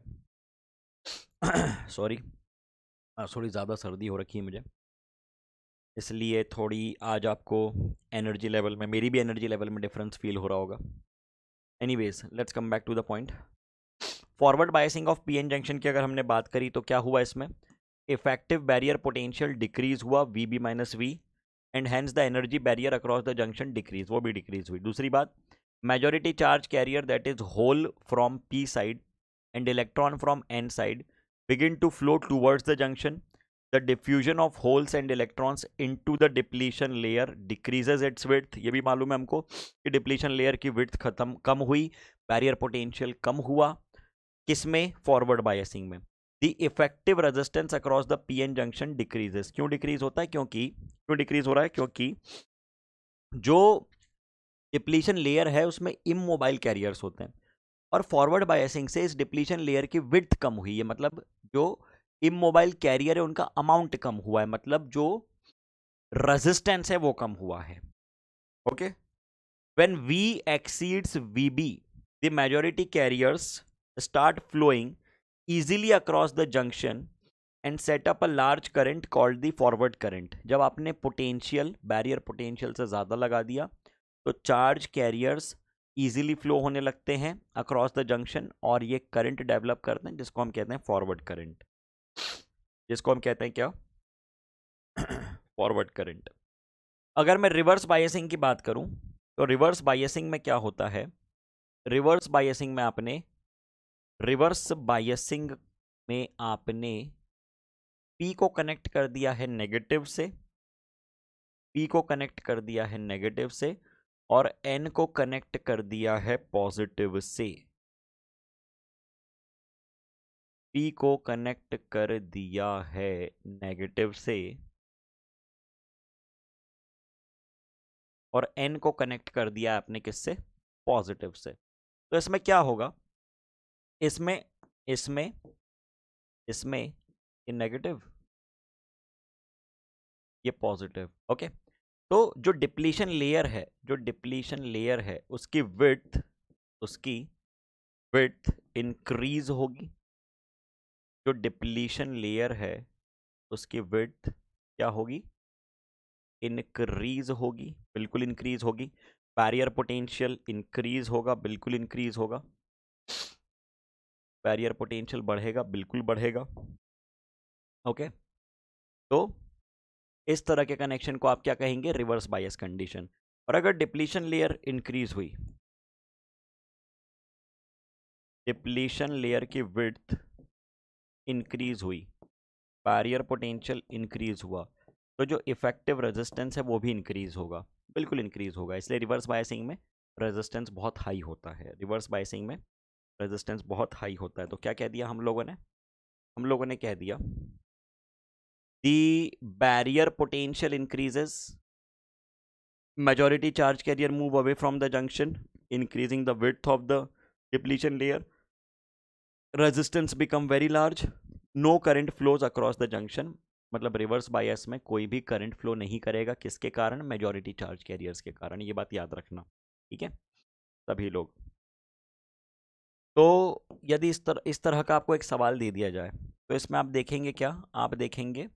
सॉरी थोड़ी ज़्यादा सर्दी हो रखी है मुझे इसलिए थोड़ी आज आपको एनर्जी लेवल में मेरी भी एनर्जी लेवल में डिफरेंस फील हो रहा होगा anyways let's come back to the point forward biasing of P N junction की अगर हमने बात करी तो क्या हुआ इसमें इफेक्टिव बैरियर पोटेंशियल डिक्रीज हुआ V B minus V and hence the energy barrier across the junction decrease वो भी डिक्रीज हुई दूसरी बात majority charge carrier that is hole from P side and electron from N side begin to flow towards the junction the diffusion of holes and electrons into the depletion layer decreases its width ये भी मालूम है हमको कि डिप्लीशन लेयर की विथ खत्म कम हुई बैरियर पोटेंशियल कम हुआ किस में फॉरवर्ड बायसिंग में the effective resistance across the P N junction decreases क्यों डिक्रीज होता है क्योंकि क्यों डिक्रीज हो रहा है क्योंकि जो डिप्लीशन लेयर है उसमें इमोबाइल कैरियर्स होते हैं और फॉरवर्ड बायसिंग से इस डिप्लीशन लेयर की विथ कम हुई है मतलब जो इमोबाइल कैरियर है उनका अमाउंट कम हुआ है मतलब जो रेजिस्टेंस है वो कम हुआ है okay when V exceeds V B the majority carriers start flowing easily across the junction and setup a large current called the forward current जब आपने पोटेंशियल बैरियर पोटेंशियल से ज़्यादा लगा दिया तो चार्ज कैरियर्स ईजिली फ्लो होने लगते हैं अक्रॉस द जंक्शन और ये करंट डेवलप करते हैं जिसको हम कहते हैं फॉरवर्ड करंट जिसको हम कहते हैं क्या फॉरवर्ड करंट अगर मैं रिवर्स बायसिंग की बात करूं तो रिवर्स बायसिंग में क्या होता है रिवर्स बायसिंग में आपने रिवर्स बायसिंग में आपने पी को कनेक्ट कर दिया है नेगेटिव से पी को कनेक्ट कर दिया है नेगेटिव से और एन को कनेक्ट कर दिया है पॉजिटिव से पी को कनेक्ट कर दिया है नेगेटिव से और एन को कनेक्ट कर दिया आपने किससे पॉजिटिव से तो इसमें क्या होगा इसमें इसमें इसमें ये नेगेटिव ये पॉजिटिव ओके तो जो डिप्लीशन लेयर है जो डिप्लीशन लेयर है उसकी विथ उसकी विथ इंक्रीज होगी जो डिप्लीशन लेयर है उसकी विड्थ क्या होगी इनक्रीज होगी बिल्कुल इंक्रीज होगी बैरियर पोटेंशियल इंक्रीज होगा बिल्कुल इंक्रीज होगा बैरियर पोटेंशियल बढ़ेगा बिल्कुल बढ़ेगा ओके okay? तो इस तरह के कनेक्शन को आप क्या कहेंगे रिवर्स बायस कंडीशन और अगर डिप्लीशन लेयर इंक्रीज हुई डिप्लीशन लेयर की विड्थ इंक्रीज हुई बैरियर पोटेंशियल इंक्रीज हुआ तो जो इफेक्टिव रेजिस्टेंस है वो भी इंक्रीज होगा बिल्कुल इंक्रीज होगा इसलिए रिवर्स बायसिंग में रेजिस्टेंस बहुत हाई होता है रिवर्स बायसिंग में रेजिस्टेंस बहुत हाई होता है तो क्या कह दिया हम लोगों ने हम लोगों ने कह दिया the barrier potential increases majority charge carrier move away from the junction increasing the width of the depletion layer resistance become very large no current flows across the junction मतलब रिवर्स बायस में कोई भी करंट फ्लो नहीं करेगा किसके कारण मेजॉरिटी चार्ज कैरियर्स के कारण ये बात याद रखना ठीक है सभी लोग तो यदि इस तरह इस तरह का आपको एक सवाल दे दिया जाए तो इसमें आप देखेंगे क्या आप देखेंगे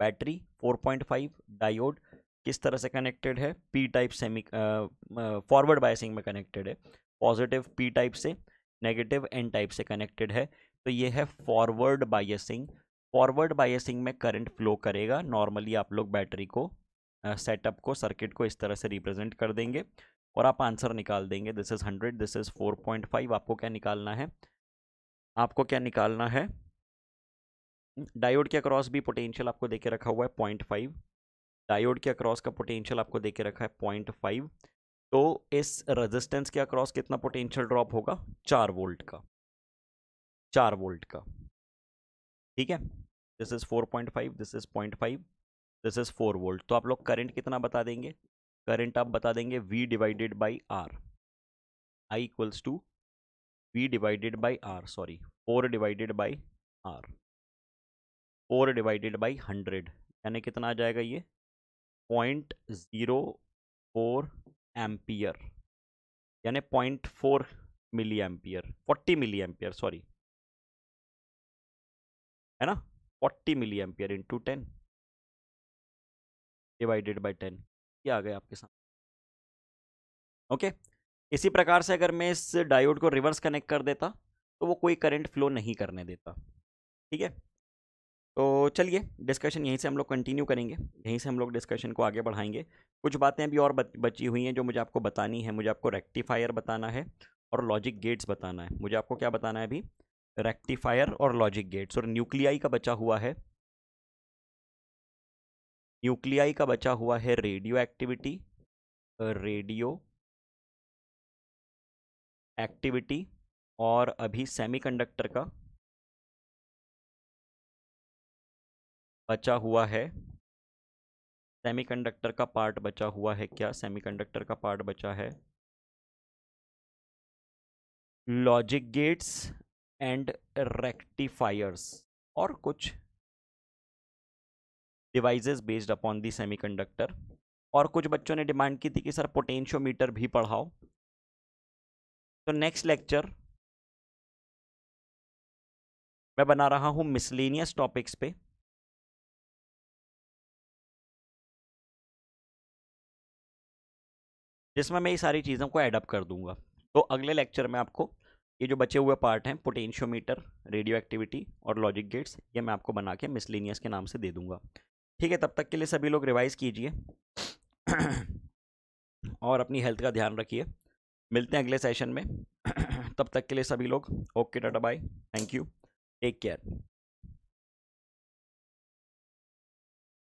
बैटरी 4.5 डायोड किस तरह से कनेक्टेड है P type semi forward biasing में कनेक्टेड है पॉजिटिव पी टाइप से नेगेटिव एन टाइप से कनेक्टेड है तो ये है फॉरवर्ड बायसिंग फॉरवर्ड बायसिंग में करंट फ्लो करेगा नॉर्मली आप लोग बैटरी को सेटअप uh, को सर्किट को इस तरह से रिप्रेजेंट कर देंगे और आप आंसर निकाल देंगे this is hundred this is four point five आपको क्या निकालना है आपको क्या निकालना है डायोड के अक्रॉस भी पोटेंशियल आपको देके रखा हुआ है पॉइंट फाइव डायोड के अक्रॉस का पोटेंशियल आपको देके रखा है पॉइंट फाइव तो इस रेजिस्टेंस के अक्रॉस कितना पोटेंशियल ड्रॉप होगा चार वोल्ट का चार वोल्ट का ठीक है this is four point five this is point five this is four volt तो आप लोग करंट कितना बता देंगे करंट आप बता देंगे V divided by R I equals to V divided by R sorry four divided by R four divided by hundred यानी कितना आ जाएगा ये पॉइंट ज़ीरो फोर एम्पियर यानी point four milli ampere forty milli ampere sorry है ना forty milli ampere into ten divided by ten ये आ गए आपके सामने ओके इसी प्रकार से अगर मैं इस डायोड को रिवर्स कनेक्ट कर देता तो वो कोई करंट फ्लो नहीं करने देता ठीक है तो चलिए डिस्कशन यहीं से हम लोग कंटिन्यू करेंगे यहीं से हम लोग डिस्कशन को आगे बढ़ाएंगे कुछ बातें अभी और बची हुई हैं जो मुझे आपको बतानी है मुझे आपको रेक्टिफायर बताना है और लॉजिक गेट्स बताना है मुझे आपको क्या बताना है अभी रेक्टिफायर और लॉजिक गेट्स और न्यूक्लियाई का बचा हुआ है न्यूक्लियाई का बचा हुआ है रेडियो एक्टिविटी रेडियो एक्टिविटी और अभी सेमीकंडक्टर का बचा हुआ है सेमीकंडक्टर का पार्ट बचा हुआ है क्या सेमीकंडक्टर का पार्ट बचा है लॉजिक गेट्स एंड रेक्टिफायर्स और कुछ devices based upon the semiconductor और कुछ बच्चों ने डिमांड की थी कि सर पोटेंशियोमीटर भी पढ़ाओ तो नेक्स्ट लेक्चर मैं बना रहा हूँ मिसलेनियस टॉपिक्स पे जिसमें मैं ये सारी चीज़ों को एडअप कर दूंगा तो अगले लेक्चर में आपको ये जो बचे हुए पार्ट हैं पोटेंशियोमीटर रेडियो एक्टिविटी और लॉजिक गेट्स ये मैं आपको बना के मिसलिनियस के नाम से दे दूंगा ठीक है तब तक के लिए सभी लोग रिवाइज़ कीजिए और अपनी हेल्थ का ध्यान रखिए मिलते हैं अगले सेशन में तब तक के लिए सभी लोग okay tata bye thank you take care